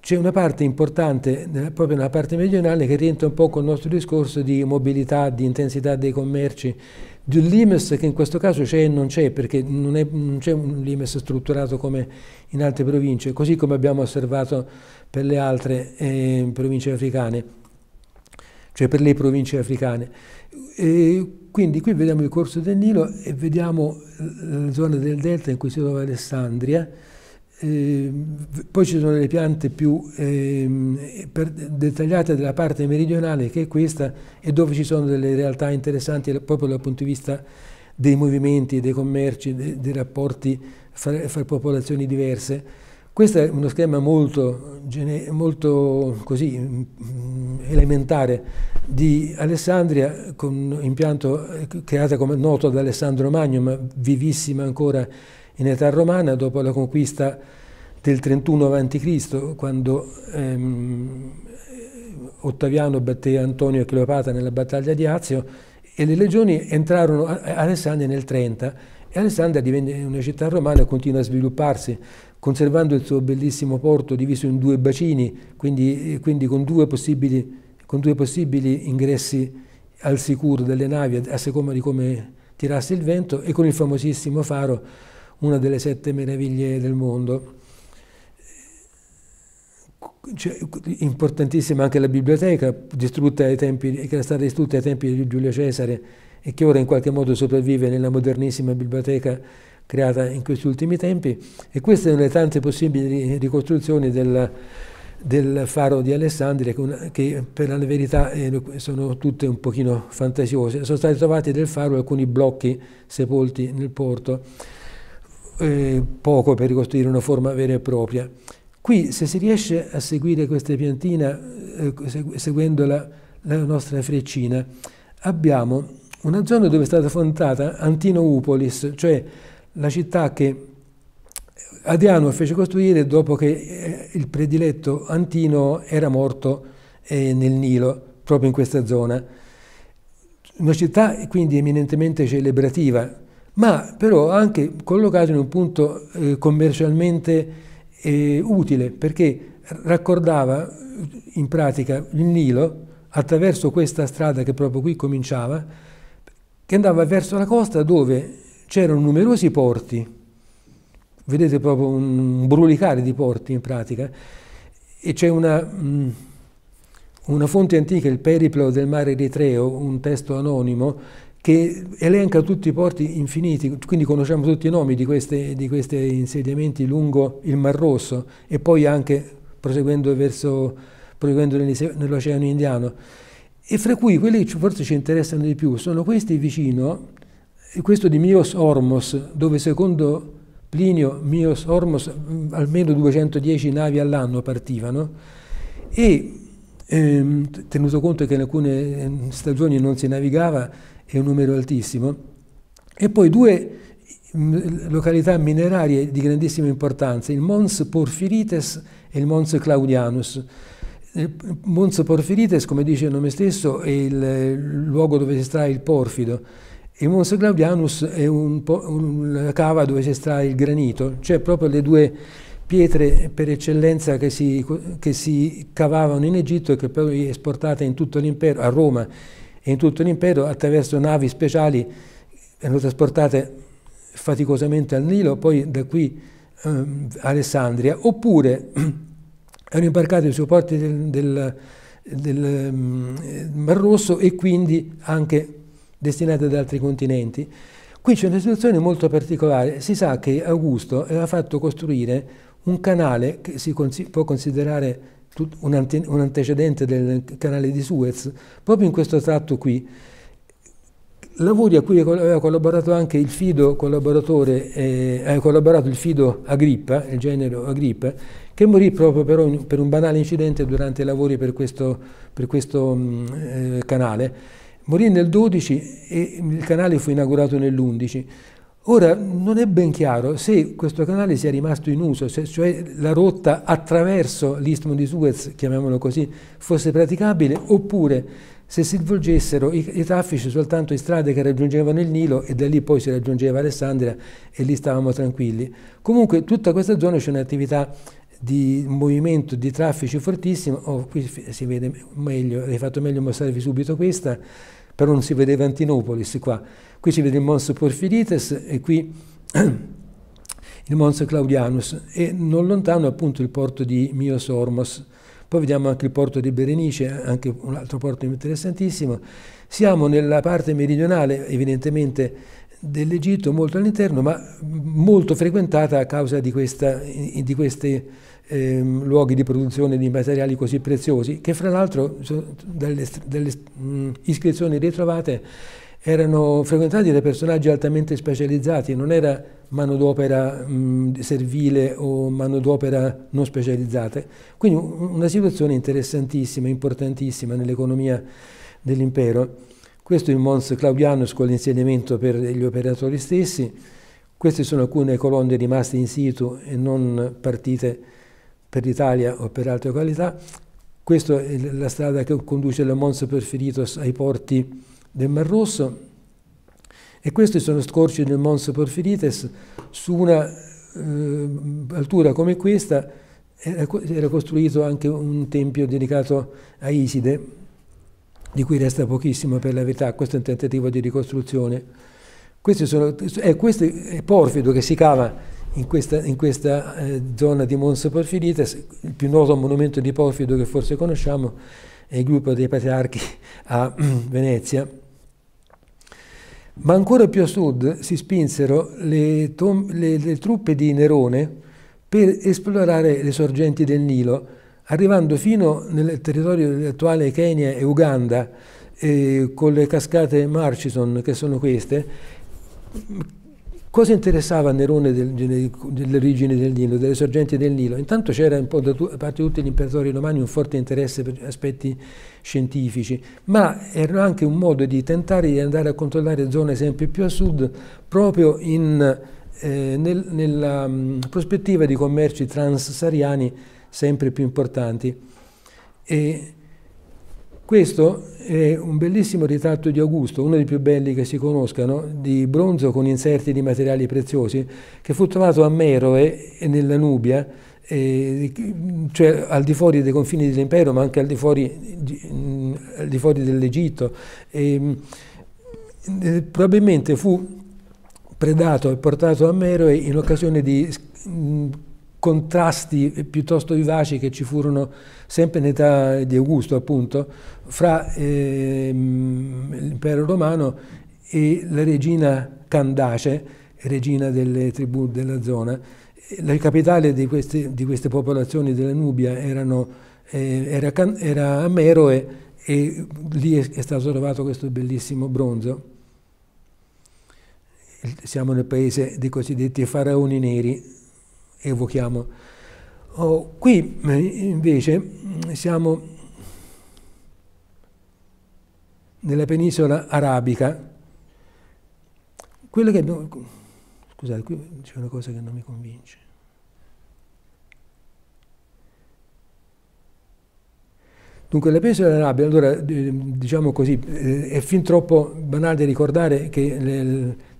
c'è una parte importante, proprio nella parte meridionale, che rientra un po' con il nostro discorso di mobilità, di intensità dei commerci, di un limes che in questo caso c'è e non c'è, perché non, c'è un limes strutturato come in altre province, così come abbiamo osservato per le altre eh, province africane cioè per le province africane. E quindi qui vediamo il corso del Nilo e vediamo eh, la zona del delta in cui si trova Alessandria, eh, poi ci sono le piante più eh, per, dettagliate della parte meridionale che è questa e dove ci sono delle realtà interessanti eh, proprio dal punto di vista dei movimenti, dei commerci, dei, dei rapporti fra, fra popolazioni diverse. Questo è uno schema molto, molto così, mm, mm, elementare di Alessandria con impianto eh, creata come noto da Alessandro Magno, ma vivissima ancora in età romana dopo la conquista del 31 a.C., quando ehm, eh, Ottaviano batté Antonio e Cleopatra nella battaglia di Azio e le legioni entrarono a Alessandria nel 30 e Alessandria divenne una città romana, e continua a svilupparsi, conservando il suo bellissimo porto diviso in due bacini, quindi, eh, quindi con, due con, due possibili, ingressi al sicuro delle navi, a seconda di come tirasse il vento, e con il famosissimo faro, una delle sette meraviglie del mondo. Cioè, importantissima anche la biblioteca, distrutta ai tempi, che era stata distrutta ai tempi di Giulio Cesare, e che ora in qualche modo sopravvive nella modernissima biblioteca creata in questi ultimi tempi. E queste sono le tante possibili ricostruzioni del, del faro di Alessandria, che, che, per la verità eh, sono tutte un pochino fantasiose. Sono stati trovati del faro alcuni blocchi sepolti nel porto, eh, poco per ricostruire una forma vera e propria. Qui, se si riesce a seguire questa piantina, eh, seguendo la, la nostra freccina, abbiamo una zona dove è stata fondata Antinoupolis, cioè la città che Adriano fece costruire dopo che eh, il prediletto Antino era morto eh, nel Nilo, proprio in questa zona. Una città quindi eminentemente celebrativa, ma però anche collocata in un punto eh, commercialmente utile, perché raccordava in pratica il Nilo attraverso questa strada che proprio qui cominciava, che andava verso la costa dove c'erano numerosi porti, vedete proprio un brulicare di porti in pratica, e c'è una, mm, una, fonte antica, il Periplo del mare Eritreo, un testo anonimo, che elenca tutti i porti infiniti, quindi conosciamo tutti i nomi di, queste, di questi insediamenti lungo il Mar Rosso e poi anche proseguendo, verso, proseguendo nell'Oceano Indiano e fra cui quelli che forse ci interessano di più sono questi vicino, questo di Mios Ormos, dove secondo Plinio Mios Ormos almeno 210 navi all'anno partivano e ehm, tenuto conto che in alcune ehm, stagioni non si navigava è un numero altissimo, e poi due località minerarie di grandissima importanza, il Mons Porfirites e il Mons Claudianus, eh, Mons Porfirites, come dice il nome stesso, è il luogo dove si estrae il porfido e Mons Claudianus è un una cava dove si estrae il granito, cioè proprio le due pietre per eccellenza che si, che si cavavano in Egitto e che poi esportate in tutto l'impero, a Roma e in tutto l'impero attraverso navi speciali, erano trasportate faticosamente al Nilo, poi da qui eh, Alessandria, oppure erano imbarcati sui porti del, del, del mm, Mar Rosso e quindi anche destinati ad altri continenti. Qui c'è una situazione molto particolare, si sa che Augusto aveva fatto costruire un canale che si può considerare un, antecedente del canale di Suez, proprio in questo tratto qui, lavori a cui aveva collaborato anche il Fido collaboratore, eh, ha collaborato il Fido Agrippa, il genero Agrippa, che morì proprio però in, per un banale incidente durante i lavori per questo, per questo mh, mm, eh, canale. Morì nel 12 e il canale fu inaugurato nell'11. Ora non è ben chiaro se questo canale sia rimasto in uso, se, cioè la rotta attraverso l'istmo di Suez, chiamiamolo così, fosse praticabile, oppure se si svolgessero i, i, traffici soltanto in strade che raggiungevano il Nilo e da lì poi si raggiungeva Alessandria e lì stavamo tranquilli. Comunque tutta questa zona c'è un'attività di movimento di traffici fortissimo, oh, qui si vede meglio, avrei fatto meglio mostrarvi subito questa, però non si vedeva Antinopolis qua, qui si vede il Monso Porfirites e qui il Monso Claudianus e non lontano appunto il porto di Mios Ormos poi vediamo anche il porto di Berenice, anche un altro porto interessantissimo. Siamo nella parte meridionale, evidentemente, dell'Egitto, molto all'interno, ma molto frequentata a causa di, questa, di questi eh, luoghi di produzione di materiali così preziosi, che fra l'altro dalle, dalle iscrizioni ritrovate erano frequentati da personaggi altamente specializzati, non era manodopera mh, servile o manodopera non specializzata. Quindi una situazione interessantissima, importantissima nell'economia dell'impero. Questo è il Mons Claudianus con l'insediamento per gli operatori stessi. Queste sono alcune colonne rimaste in situ e non partite per l'Italia o per altre località. Questa è la strada che conduce da Mons Perferitos ai porti del Mar Rosso e questi sono scorci del Mons Porfirites su una eh, altura come questa era, costruito anche un tempio dedicato a Iside di cui resta pochissimo per la verità, questo è un tentativo di ricostruzione. Sono, eh, questo è Porfido che si cava in questa, in questa eh, zona di Mons Porfirites, il più noto monumento di Porfido che forse conosciamo è il gruppo dei patriarchi a mm, Venezia. Ma ancora più a sud si spinsero le, le, le truppe di Nerone per esplorare le sorgenti del Nilo, arrivando fino nel territorio dell'attuale Kenya e Uganda, eh, con le cascate Murchison, che sono queste, Cosa interessava a Nerone del, delle origini del Nilo, delle sorgenti del Nilo? Intanto c'era da, parte di tutti gli imperatori romani un forte interesse per aspetti scientifici, ma era anche un modo di tentare di andare a controllare zone sempre più a sud, proprio in, eh, nel, nella um, prospettiva di commerci transsahariani sempre più importanti. E, questo è un bellissimo ritratto di Augusto, uno dei più belli che si conoscano, di bronzo con inserti di materiali preziosi, che fu trovato a Meroe e nella Nubia, eh, cioè al di fuori dei confini dell'impero, ma anche al di fuori, di, al di fuori dell'Egitto. Eh, eh, probabilmente fu predato e portato a Meroe in occasione di mh, contrasti piuttosto vivaci che ci furono sempre in età di Augusto, appunto, fra eh, l'impero romano e la regina Candace, regina delle tribù della zona. La capitale di queste, di queste popolazioni della Nubia erano, eh, era, era Meroe e lì è, è stato trovato questo bellissimo bronzo siamo nel paese dei cosiddetti faraoni neri, evochiamo. Oh, qui eh, invece siamo nella penisola arabica. Quello che abbiamo... Scusate, qui c'è una cosa che non mi convince. Dunque la penisola arabica, allora diciamo così, eh, è fin troppo banale ricordare che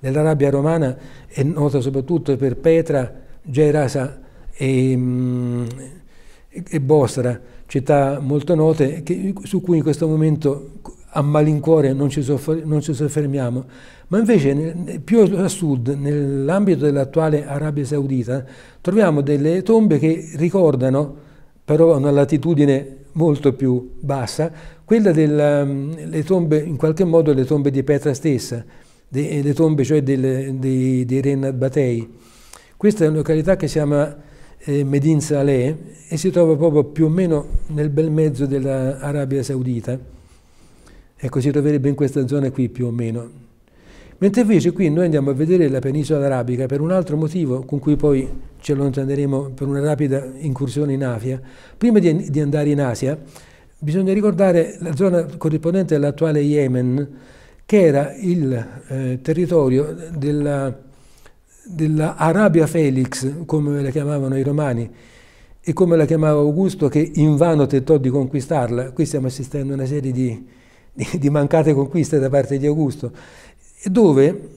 nell'Arabia romana è nota soprattutto per Petra, Gerasa e, mm, e Bosra, città molto note, che, su cui in questo momento a malincuore non ci, non ci soffermiamo, ma invece più a sud, nell'ambito dell'attuale Arabia Saudita, troviamo delle tombe che ricordano, però a una latitudine molto più bassa, quelle delle mm, tombe, in qualche modo le tombe di Petra stessa, le tombe cioè del, dei, dei Renat Batei. Questa è una località che si chiama eh, Medin Saleh e si trova proprio più o meno nel bel mezzo dell'Arabia Saudita. Ecco, si troverebbe in questa zona qui più o meno. Mentre invece qui noi andiamo a vedere la penisola arabica per un altro motivo con cui poi ci allontaneremo per una rapida incursione in Asia. Prima di, di andare in Asia bisogna ricordare la zona corrispondente all'attuale Yemen che era il eh, territorio della della Arabia Felix, come la chiamavano i romani, e come la chiamava Augusto, che invano tentò di conquistarla. Qui stiamo assistendo a una serie di, di, di mancate conquiste da parte di Augusto, dove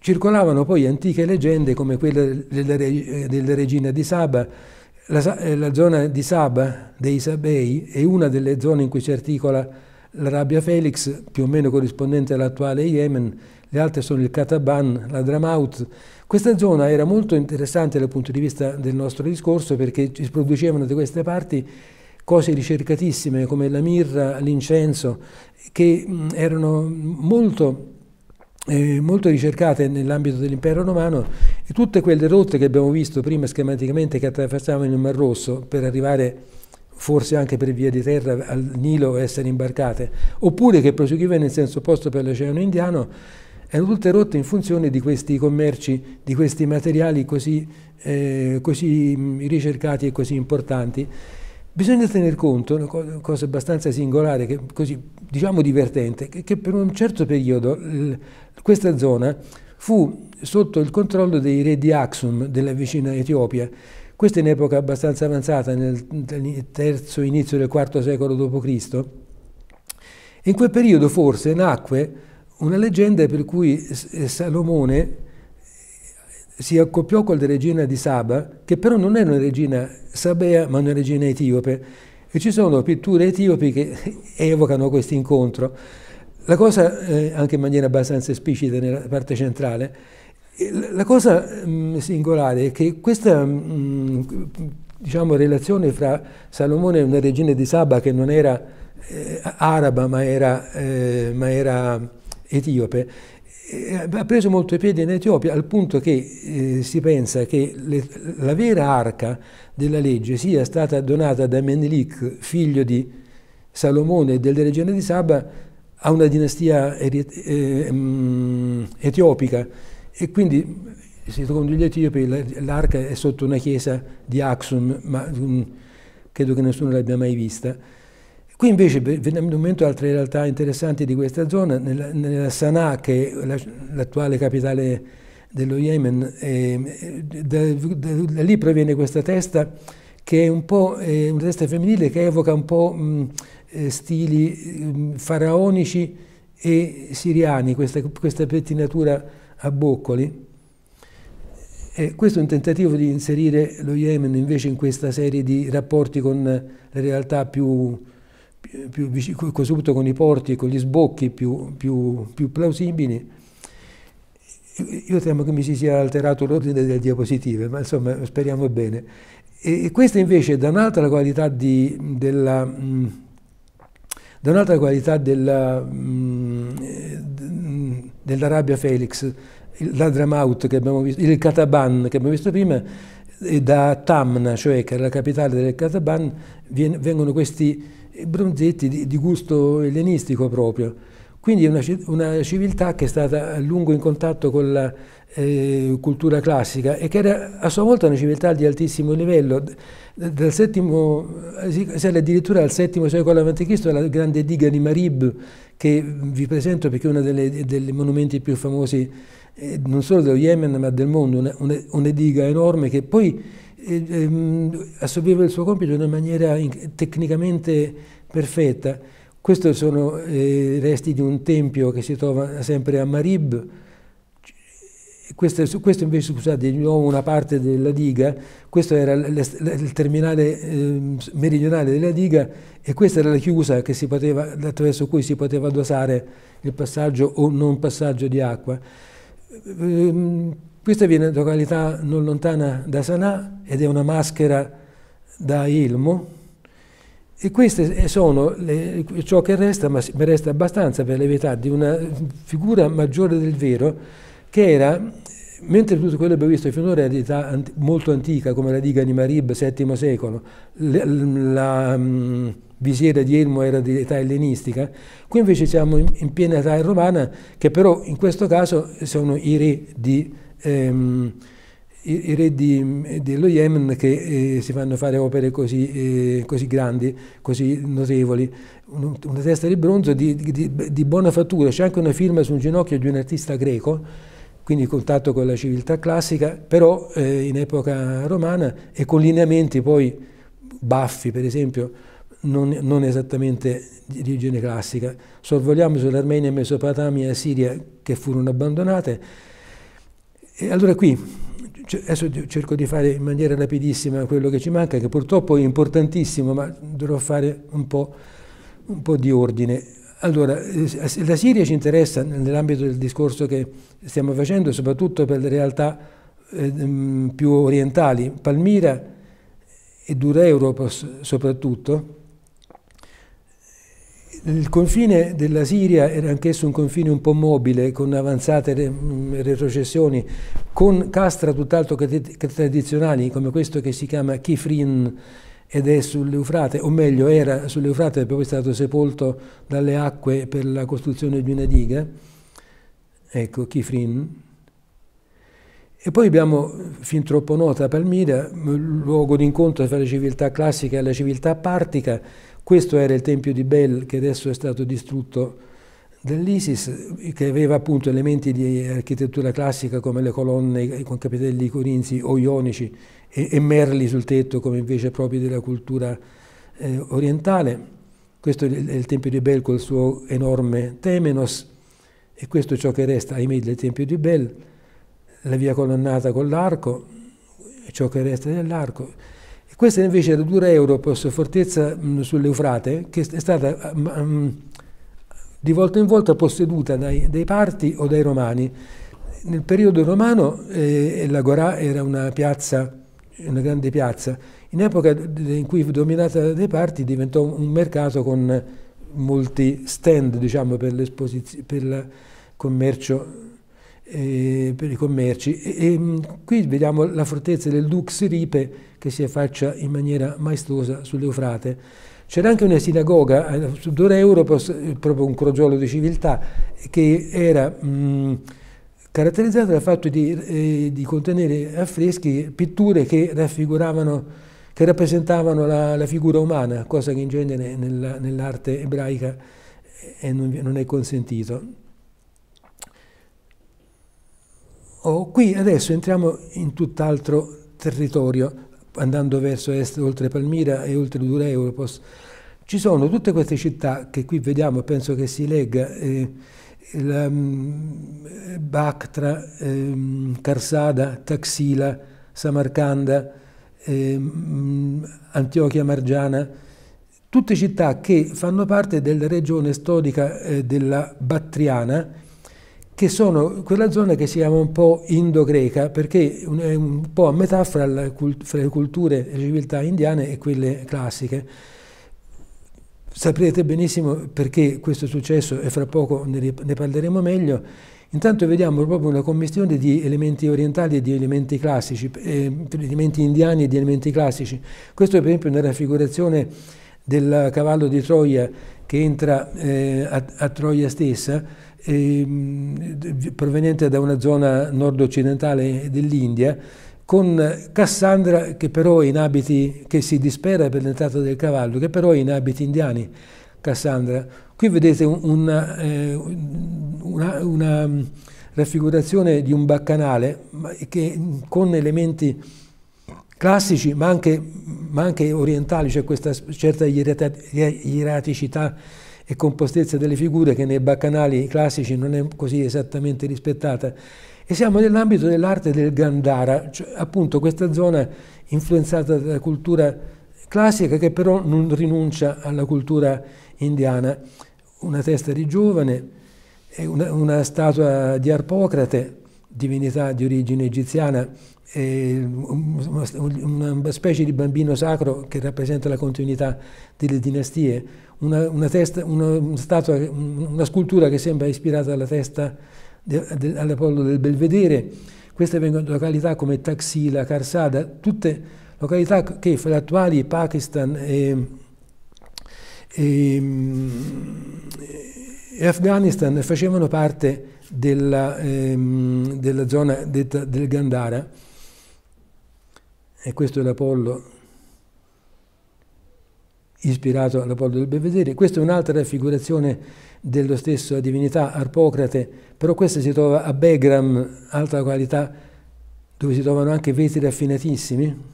circolavano poi antiche leggende come quella della, della regina di Saba, la, eh, la, zona di Saba dei Sabei è una delle zone in cui si articola l'Arabia Felix, più o meno corrispondente all'attuale Yemen, le altre sono il Kataban, la Dramaut. Questa zona era molto interessante dal punto di vista del nostro discorso perché si producevano da queste parti cose ricercatissime come la mirra, l'incenso, che erano molto, eh, molto ricercate nell'ambito dell'impero romano e tutte quelle rotte che abbiamo visto prima schematicamente che attraversavano il Mar Rosso per arrivare forse anche per via di terra al Nilo e essere imbarcate, oppure che proseguivano nel senso opposto per l'Oceano Indiano, erano tutte rotte in funzione di questi commerci, di questi materiali così, eh, così mm, ricercati e così importanti. Bisogna tener conto, una cosa abbastanza singolare, che, così, diciamo divertente, che, che, per un certo periodo questa zona fu sotto il controllo dei re di Aksum della vicina Etiopia. Questa è un'epoca abbastanza avanzata, nel terzo inizio del IV secolo d.C. In quel periodo forse nacque una leggenda per cui eh, Salomone si accoppiò con la regina di Saba, che però non è una regina sabea, ma una regina etiope. E ci sono pitture etiopi che evocano questo incontro. La cosa, eh, anche in maniera abbastanza esplicita nella parte centrale, eh, la cosa mh, mm, singolare è che questa mh, mm, diciamo, relazione fra Salomone e una regina di Saba che non era eh, araba ma era, eh, ma era etiope eh, ha preso molto piede in Etiopia al punto che eh, si pensa che le, la vera arca della legge sia stata donata da Menelik, figlio di Salomone e della regione di Saba, a una dinastia eti eh, mm, etiopica e quindi secondo gli etiopi l'arca è sotto una chiesa di Aksum, ma um, credo che nessuno l'abbia mai vista. Qui invece vediamo in un momento altre realtà interessanti di questa zona, nella, nella Sana'a, che è l'attuale capitale dello Yemen, eh, da, da, da, lì proviene questa testa che è un po' eh, una testa femminile che evoca un po' mh, eh, stili mh, faraonici e siriani, questa, questa pettinatura a boccoli. Eh, questo è un tentativo di inserire lo Yemen invece in questa serie di rapporti con le realtà più eh, più vicino, soprattutto con i porti e con gli sbocchi più, più, più plausibili. Eh, io temo che mi si sia alterato l'ordine delle diapositive, ma insomma speriamo bene. E questa invece da un'altra qualità, di, della, mm, da un'altra qualità della, mm, eh, dell'Arabia Felix, l'Adramaut che abbiamo visto, il Kataban che abbiamo visto prima, da Tamna, cioè che era la capitale del Kataban, vengono questi Bronzetti di, di gusto ellenistico proprio. Quindi è una, una, civiltà che è stata a lungo in contatto con la eh, cultura classica e che era a sua volta una civiltà di altissimo livello. Dal settimo, eh, sale addirittura al VII secolo a.C. la grande diga di Marib, che vi presento perché è uno dei monumenti più famosi eh, non solo dello Yemen ma del mondo, una, una, una diga enorme che poi Ehm, assolviva il suo compito in una maniera tecnicamente perfetta. Questi sono eh, i resti di un tempio che si trova sempre a Marib, questo, questo, invece, scusate, di nuovo una parte della diga, questo era il terminale eh, meridionale della diga e questa era la chiusa poteva, attraverso cui si poteva dosare il passaggio o non passaggio di acqua. Ehm, questa viene da località non lontana da Sanà ed è una maschera da Ilmo. E queste eh, sono le, ciò che resta, ma resta abbastanza per l'evità, di una figura maggiore del vero, che era, mentre tutto quello che abbiamo visto finora è di età molto antica, come la diga di Marib, VII secolo, la, la um, mm, visiera di Elmo era di età ellenistica, qui invece siamo in, in piena età romana, che però in questo caso sono i re di ehm, i, i, re di, dello Yemen che eh, si fanno fare opere così, eh, così grandi, così notevoli. Un, una testa di bronzo di, di, di buona fattura, c'è anche una firma su un ginocchio di un artista greco quindi in contatto con la civiltà classica, però eh, in epoca romana e con lineamenti poi baffi, per esempio, non, non esattamente di origine classica. Sorvoliamo sull'Armenia, Mesopotamia e Siria che furono abbandonate e allora qui, adesso cerco di fare in maniera rapidissima quello che ci manca, che purtroppo è importantissimo, ma dovrò fare un po', un po di ordine. Allora, la Siria ci interessa nell'ambito del discorso che stiamo facendo, soprattutto per le realtà eh, più orientali, Palmira e Dureuro soprattutto, il confine della Siria era anch'esso un confine un po' mobile, con avanzate retrocessioni, con castra tutt'altro che, che tradizionali, come questo che si chiama Kifrin ed è sull'Eufrate, o meglio era sull'Eufrate, poi è stato sepolto dalle acque per la costruzione di una diga, ecco Kifrin. E poi abbiamo, fin troppo nota, Palmira, luogo d'incontro tra la civiltà classica e la civiltà partica, questo era il tempio di Bel che adesso è stato distrutto dall'Isis, che aveva appunto elementi di architettura classica come le colonne con capitelli corinzi o ionici e, e merli sul tetto come invece proprio della cultura eh, orientale. Questo è il, Tempio di Bel col suo enorme temenos e questo è ciò che resta, ahimè, del Tempio di Bel, la via colonnata con l'arco, ciò che resta dell'arco questa invece è la dura Europos, fortezza mm, sull'Eufrate, che è stata um, di volta in volta posseduta dai, dai, parti o dai romani. Nel periodo romano eh, Gorà era una piazza, una grande piazza. In epoca in cui fu dominata dai parti diventò un mercato con molti stand diciamo, per, per il commercio eh, per i commerci. E, e, qui vediamo la fortezza del Dux Ripe che si affaccia in maniera maestosa sull'Eufrate. C'era anche una sinagoga eh, su Dora Europos, proprio un crogiolo di civiltà, che era mh, mm, caratterizzata dal fatto di, eh, di, contenere affreschi, pitture che raffiguravano, che rappresentavano la, la figura umana, cosa che in genere nella, nell'arte ebraica eh, non, non è consentito. Oh, qui adesso entriamo in tutt'altro territorio, andando verso est, oltre Palmira e oltre Dura Ci sono tutte queste città che qui vediamo, penso che si legga, eh, la, mm, Bactra, eh, Karsada, Taxila, Samarcanda, eh, Antiochia Margiana, tutte città che fanno parte della regione storica eh, della Battriana, che sono quella zona che si chiama un po' indo-greca, perché è un po' a metà fra, la, fra le culture e le civiltà indiane e quelle classiche. Saprete benissimo perché questo è successo e fra poco ne, ne parleremo meglio. Intanto vediamo proprio una commissione di elementi orientali e di elementi classici, eh, elementi indiani e di elementi classici. Questo è per esempio una raffigurazione del cavallo di Troia che entra eh, a, a Troia stessa, ehm, proveniente da una zona nord-occidentale dell'India, con Cassandra che però è in abiti, che si dispera per l'entrata del cavallo, che però è in abiti indiani. Cassandra. Qui vedete una, eh, una, una mm, raffigurazione di un baccanale che, mm, con elementi classici ma anche, ma anche orientali, c'è cioè questa certa ieraticità e compostezza delle figure che nei baccanali classici non è così esattamente rispettata. E siamo nell'ambito dell'arte del Gandhara, cioè appunto questa zona influenzata dalla cultura classica che però non rinuncia alla cultura indiana. Una testa di giovane, una, una statua di Arpocrate, divinità di origine egiziana, una specie di bambino sacro che rappresenta la continuità delle dinastie, una, una, testa, una, statua, una scultura che sembra ispirata alla testa dell'Apollo del Belvedere. Queste vengono località come Taxila, Karsada, tutte località che fra attuali Pakistan e, e, e Afghanistan facevano parte della, ehm, della zona detta del Gandhara, e questo è l'Apollo ispirato all'Apollo del Belvedere. Questa è un'altra raffigurazione della stessa divinità Arpocrate, però questa si trova a Begram, alta qualità, dove si trovano anche vetri raffinatissimi.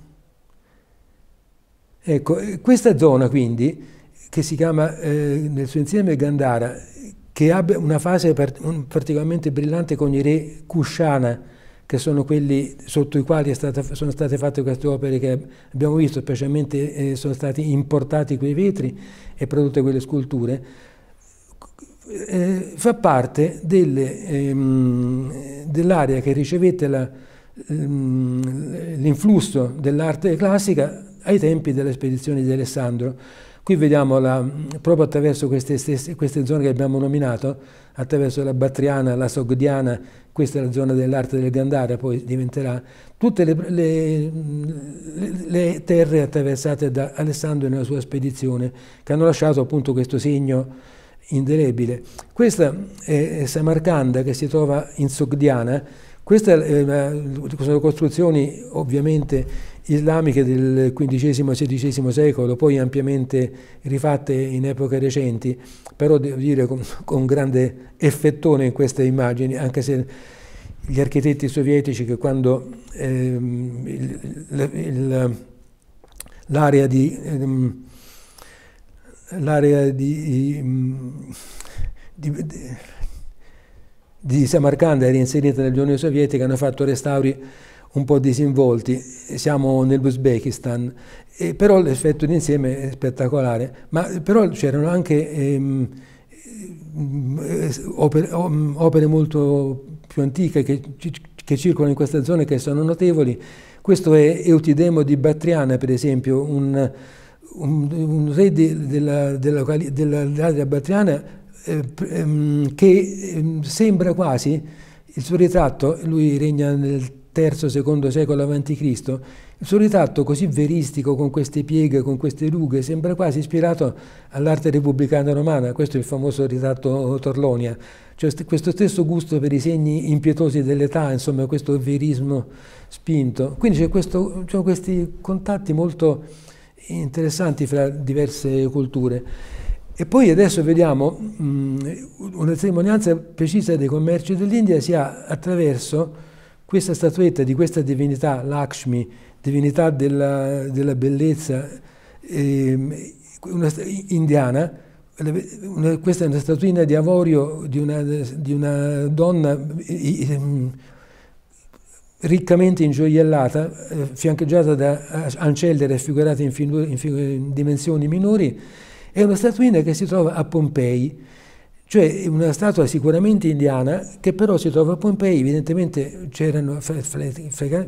Ecco, questa zona quindi, che si chiama eh, nel suo insieme Gandhara, che abbia una fase particolarmente brillante con i re Kushana, che sono quelli sotto i quali stata, sono state fatte queste opere che abbiamo visto, specialmente eh, sono stati importati quei vetri e prodotte quelle sculture, eh, fa parte ehm, dell'area ehm, dell che ricevette ehm, l'influsso ehm, dell'arte classica ai tempi delle spedizioni di Alessandro Qui vediamo la, proprio attraverso queste, stesse, queste, zone che abbiamo nominato, attraverso la Battriana, la Sogdiana, questa è la zona dell'arte del Gandhara, poi diventerà, tutte le, le, le, terre attraversate da Alessandro nella sua spedizione, che hanno lasciato appunto questo segno indelebile. Questa è Samarcanda che si trova in Sogdiana, queste eh, sono costruzioni ovviamente islamiche del XV XVI secolo, poi ampiamente rifatte in epoche recenti, però devo dire con, con grande effettone in queste immagini, anche se gli architetti sovietici che quando ehm, l'area di, ehm, l'area di, ehm, di, di Samarcanda era inserita nell'Unione Sovietica, hanno fatto restauri un po' disinvolti, siamo nell'Uzbekistan, eh, però l'effetto d'insieme è spettacolare, ma però c'erano anche ehm, ehm opere, opere, molto più antiche che, che circolano in questa zona e che sono notevoli. Questo è Eutidemo di Battriana, per esempio, un, un, un re de, della, della, della, della Battriana eh, ehm, che ehm, sembra quasi il suo ritratto, lui regna nel terzo, secondo secolo a.C., il suo ritratto così veristico, con queste pieghe, con queste rughe, sembra quasi ispirato all'arte repubblicana romana, questo è il famoso ritratto Torlonia, cioè st questo stesso gusto per i segni impietosi dell'età, insomma questo verismo spinto. Quindi c'è questo, cioè questi contatti molto interessanti fra diverse culture. E poi adesso vediamo mh, una testimonianza precisa dei commerci dell'India si ha attraverso questa statuetta di questa divinità, Lakshmi, divinità della, della bellezza eh, una, indiana, questa è una statuina di avorio di una, di una donna eh, riccamente ingioiellata, eh, fiancheggiata da eh, ancelle raffigurate in, in, in dimensioni minori, è una statuina che si trova a Pompei, cioè una statua sicuramente indiana che però si trova a Pompei, evidentemente c'erano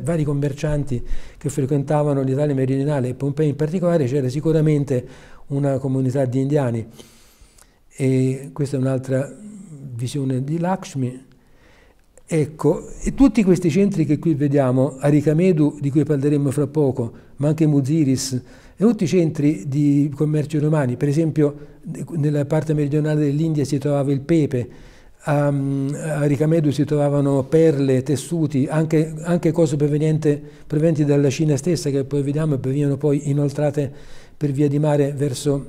vari commercianti che frequentavano l'Italia meridionale e Pompei in particolare, c'era sicuramente una comunità di indiani. E questa è un'altra visione di Lakshmi. Ecco, e tutti questi centri che qui vediamo, Arikamedu, di cui parleremo fra poco, ma anche Muziris, e tutti i centri di commercio romani, per esempio nella parte meridionale dell'India si trovava il pepe, a, Ricamedu si trovavano perle, tessuti, anche, anche cose provenienti dalla Cina stessa che poi vediamo e venivano poi inoltrate per via di mare verso,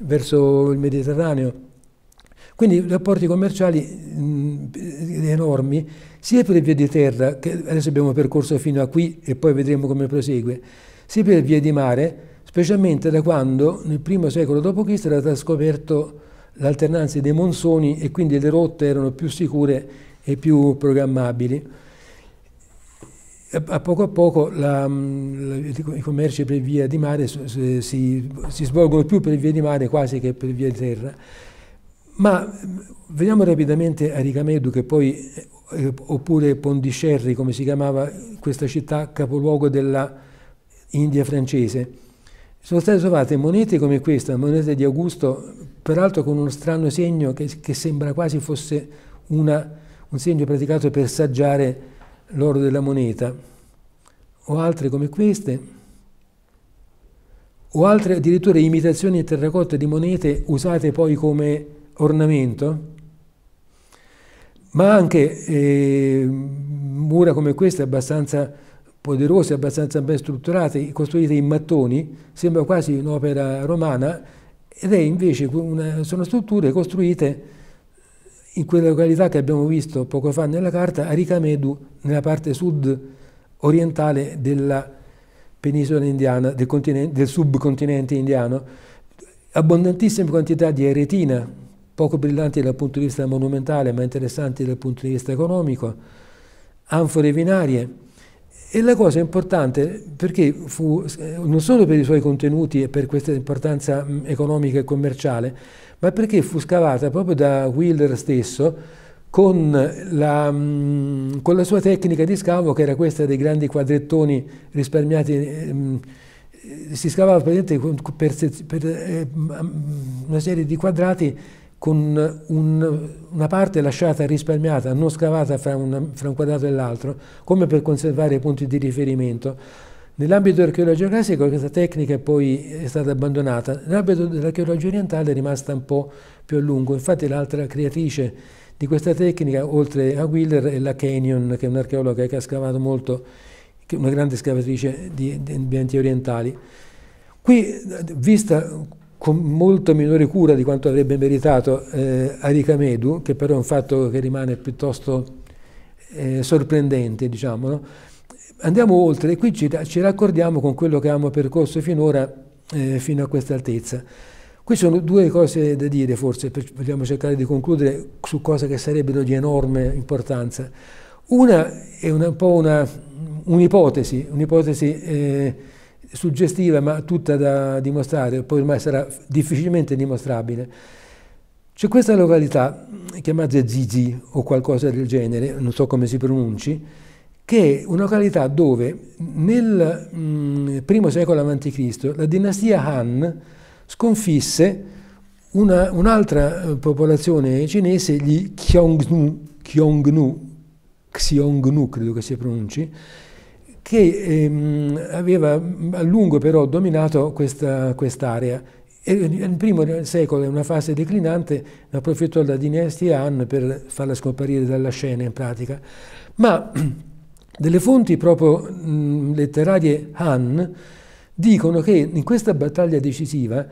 verso il Mediterraneo. Quindi rapporti commerciali mh, enormi, sia per via di terra, che adesso abbiamo percorso fino a qui e poi vedremo come prosegue, sia per via di mare, specialmente da quando nel primo secolo d.C. era stato scoperto l'alternanza dei monsoni e quindi le rotte erano più sicure e più programmabili. A poco a poco la, mm, la, i commerci per via di mare si, si svolgono più per via di mare quasi che per via di terra. Ma mm, veniamo rapidamente a Ricamedu, che poi, eh, eh, oppure Pondicherry, come si chiamava questa città, capoluogo dell'India francese. Sono state trovate monete come questa, monete di Augusto, peraltro con uno strano segno che, che sembra quasi fosse una, un segno praticato per saggiare l'oro della moneta, o altre come queste, o altre addirittura imitazioni in terracotta di monete usate poi come ornamento, ma anche eh, mura come queste abbastanza poderose, abbastanza ben strutturate, costruite in mattoni, sembra quasi un'opera romana, ed è invece una, sono strutture costruite in quella località che abbiamo visto poco fa nella carta, a Rikamedu, nella parte sud orientale della penisola indiana, del, del subcontinente indiano, abbondantissime quantità di aretina, poco brillanti dal punto di vista monumentale, ma interessanti dal punto di vista economico, anfore vinarie, e la cosa importante, perché fu non solo per i suoi contenuti e per questa importanza economica e commerciale, ma perché fu scavata proprio da Wheeler stesso con la, con la sua tecnica di scavo, che era questa dei grandi quadrettoni risparmiati. Eh, si scavava per, per eh, una serie di quadrati con un, una parte lasciata risparmiata, non scavata fra, una, fra un quadrato e l'altro, come per conservare i punti di riferimento. Nell'ambito dell'archeologia classica questa tecnica poi è stata abbandonata, nell'ambito dell'archeologia orientale è rimasta un po' più a lungo, infatti l'altra creatrice di questa tecnica, oltre a Wheeler, è la Canyon, che è un'archeologa che ha scavato molto, una grande scavatrice di ambienti orientali. Qui, vista con molto minore cura di quanto avrebbe meritato eh, Aricamedu, che però è un fatto che rimane piuttosto eh, sorprendente, diciamo. No? Andiamo oltre, e qui ci, ci, raccordiamo con quello che abbiamo percorso finora, eh, fino a questa altezza. Qui sono due cose da dire, forse, vogliamo cercare di concludere su cose che sarebbero di enorme importanza. Una è una, un po' un'ipotesi, un un'ipotesi eh, suggestiva ma tutta da dimostrare, poi ormai sarà difficilmente dimostrabile. C'è questa località chiamata Zizi o qualcosa del genere, non so come si pronunci, che è una località dove nel mm, primo secolo a.C. la dinastia Han sconfisse un'altra eh, popolazione cinese, gli Xiongnu, Xiongnu, Xiongnu credo che si pronunci, che ehm, aveva mm, a lungo però dominato quest'area. Quest nel eh, primo secolo, in una fase declinante, approfittò la dinastia Han per farla scomparire dalla scena in pratica. Ma delle fonti proprio mh, mm, letterarie Han dicono che in questa battaglia decisiva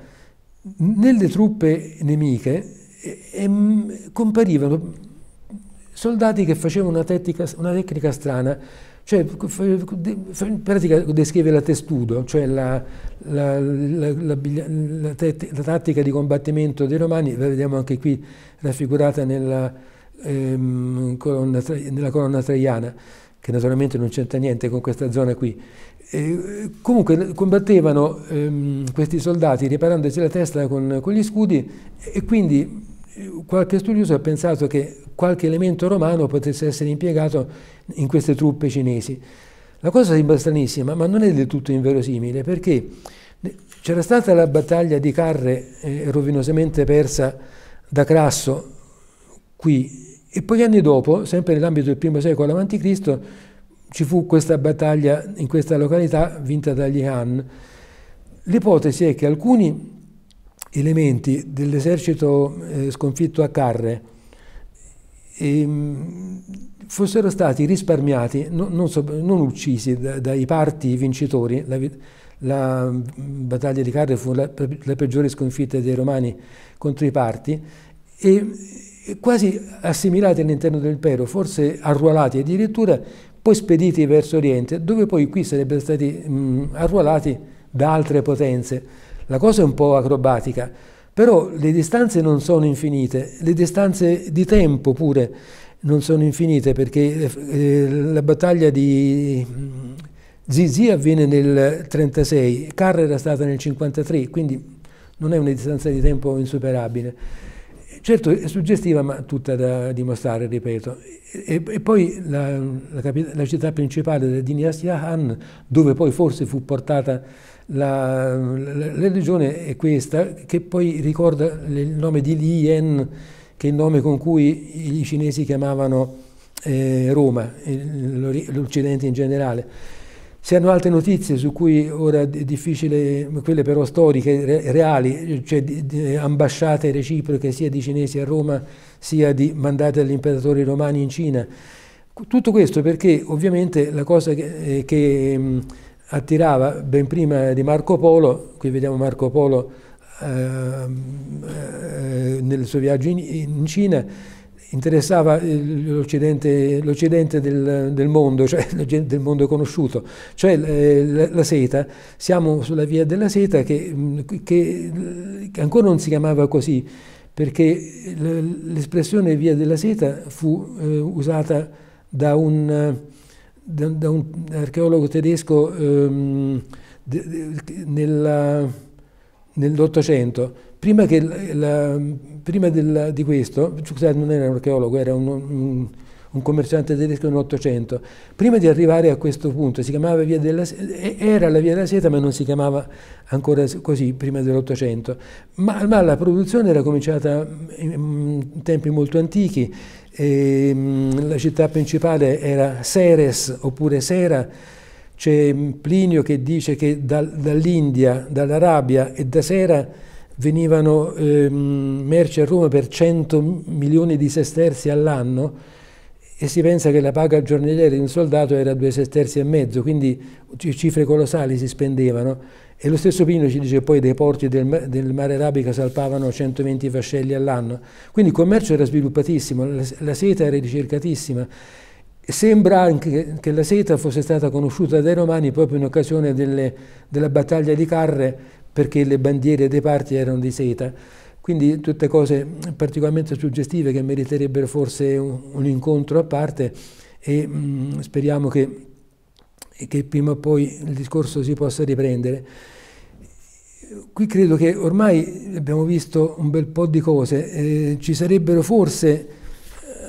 nelle truppe nemiche eh, comparivano soldati che facevano una, tecnica, una tecnica strana cioè, in pratica descrive la testudo, cioè la, la, la, la tattica di combattimento dei romani, la vediamo anche qui raffigurata nella, ehm, colonna, nella colonna traiana, che naturalmente non c'entra niente con questa zona qui. E, comunque combattevano ehm, questi soldati riparandosi la testa con, con gli scudi e quindi eh, qualche studioso ha pensato che qualche elemento romano potesse essere impiegato in queste truppe cinesi. La cosa sembra stranissima, ma non è del tutto inverosimile, perché c'era stata la battaglia di Carre, eh, rovinosamente persa da Crasso, qui, e pochi anni dopo, sempre nell'ambito del I secolo a.C., ci fu questa battaglia in questa località vinta dagli Han. L'ipotesi è che alcuni elementi dell'esercito eh, sconfitto a Carre, Ehm, fossero stati risparmiati, non, non, non uccisi dai parti vincitori. La, la battaglia di Carre fu la, la, peggiore sconfitta dei Romani contro i parti e, e quasi assimilati all'interno dell'impero, forse arruolati addirittura, poi spediti verso Oriente, dove poi qui sarebbero stati mh, arruolati da altre potenze. La cosa è un po' acrobatica. Però le distanze non sono infinite, le distanze di tempo pure non sono infinite perché eh, la battaglia di Zizi mm, avviene nel 1936, Carr era stata nel 1953, quindi non è una distanza di tempo insuperabile. Certo, è suggestiva, ma tutta da dimostrare, ripeto. E, e poi la, la, la, città principale di Niasya Han, dove poi forse fu portata la, la, la, religione è questa, che poi ricorda il nome di Li Yen, che è il nome con cui i cinesi chiamavano eh, Roma, l'Occidente in generale. Si hanno altre notizie su cui ora è difficile, quelle però storiche, re, reali, cioè di, di ambasciate reciproche sia di cinesi a Roma sia di mandate agli imperatori romani in Cina. Tutto questo perché ovviamente la cosa che, eh, che attirava ben prima di Marco Polo, qui vediamo Marco Polo ehm, eh, nel suo viaggio in, in Cina, interessava l'Occidente, del, del, mondo, cioè del mondo conosciuto, cioè eh, la, la seta. Siamo sulla via della seta che, mm, che ancora non si chiamava così, perché l'espressione via della seta fu eh, usata da un da, da un archeologo tedesco ehm, nell'Ottocento, prima, la, prima della, di questo, scusate non era un archeologo, era un, un, un commerciante tedesco nell'Ottocento, prima di arrivare a questo punto, si chiamava Via della Seta, era la Via della Seta ma non si chiamava ancora così prima dell'Ottocento, ma, ma, la produzione era cominciata in, in tempi molto antichi, e, ehm, la città principale era Seres oppure Sera, c'è Plinio che dice che dal, dall'India, dall'Arabia e da Sera venivano eh, merci a Roma per 100 milioni di sesterzi all'anno e si pensa che la paga giornaliera di un soldato era due sesterzi e mezzo, quindi cifre colossali si spendevano e lo stesso Pino ci dice poi dei porti del, del mare Arabica salpavano 120 vascelli all'anno. Quindi il commercio era sviluppatissimo, la, la seta era ricercatissima. Sembra anche che la seta fosse stata conosciuta dai romani proprio in occasione delle, della battaglia di Carre, perché le bandiere dei parti erano di seta. Quindi tutte cose particolarmente suggestive che meriterebbero forse un, un incontro a parte e mh, mm, speriamo che e che prima o poi il discorso si possa riprendere. Qui credo che ormai abbiamo visto un bel po' di cose, eh, ci sarebbero forse eh,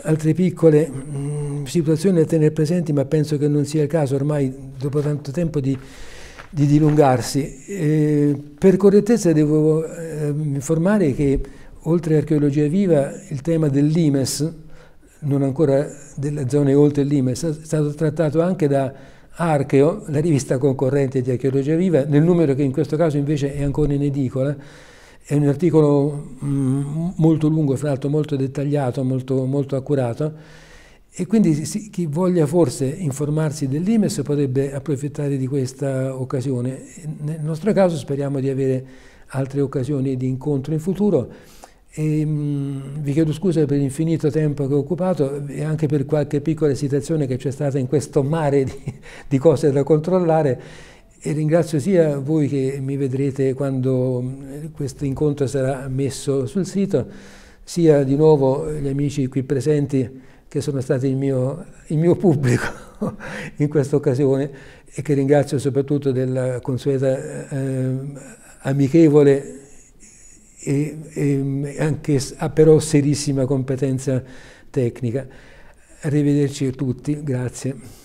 altre piccole mh, situazioni da tenere presenti, ma penso che non sia il caso ormai dopo tanto tempo di, di dilungarsi. Eh, per correttezza devo eh, informare che oltre archeologia viva il tema dell'IMES, non ancora delle zone oltre l'IMES, è stato trattato anche da Archeo, la rivista concorrente di Archeologia Viva, nel numero che in questo caso invece è ancora in edicola, è un articolo mm, molto lungo, fra l'altro molto dettagliato, molto, molto accurato, e quindi chi voglia forse informarsi dell'IMES potrebbe approfittare di questa occasione. Nel nostro caso speriamo di avere altre occasioni di incontro in futuro. E, ehm, mh, vi chiedo scusa per l'infinito tempo che ho occupato e anche per qualche piccola esitazione che c'è stata in questo mare di, di cose da controllare. E ringrazio sia voi che mi vedrete quando eh, questo incontro sarà messo sul sito, sia di nuovo gli amici qui presenti che sono stati il mio, il mio pubblico in questa occasione e che ringrazio soprattutto della consueta eh, amichevole e, e ehm, anche, ha ah, però serissima competenza tecnica. Arrivederci a tutti, grazie.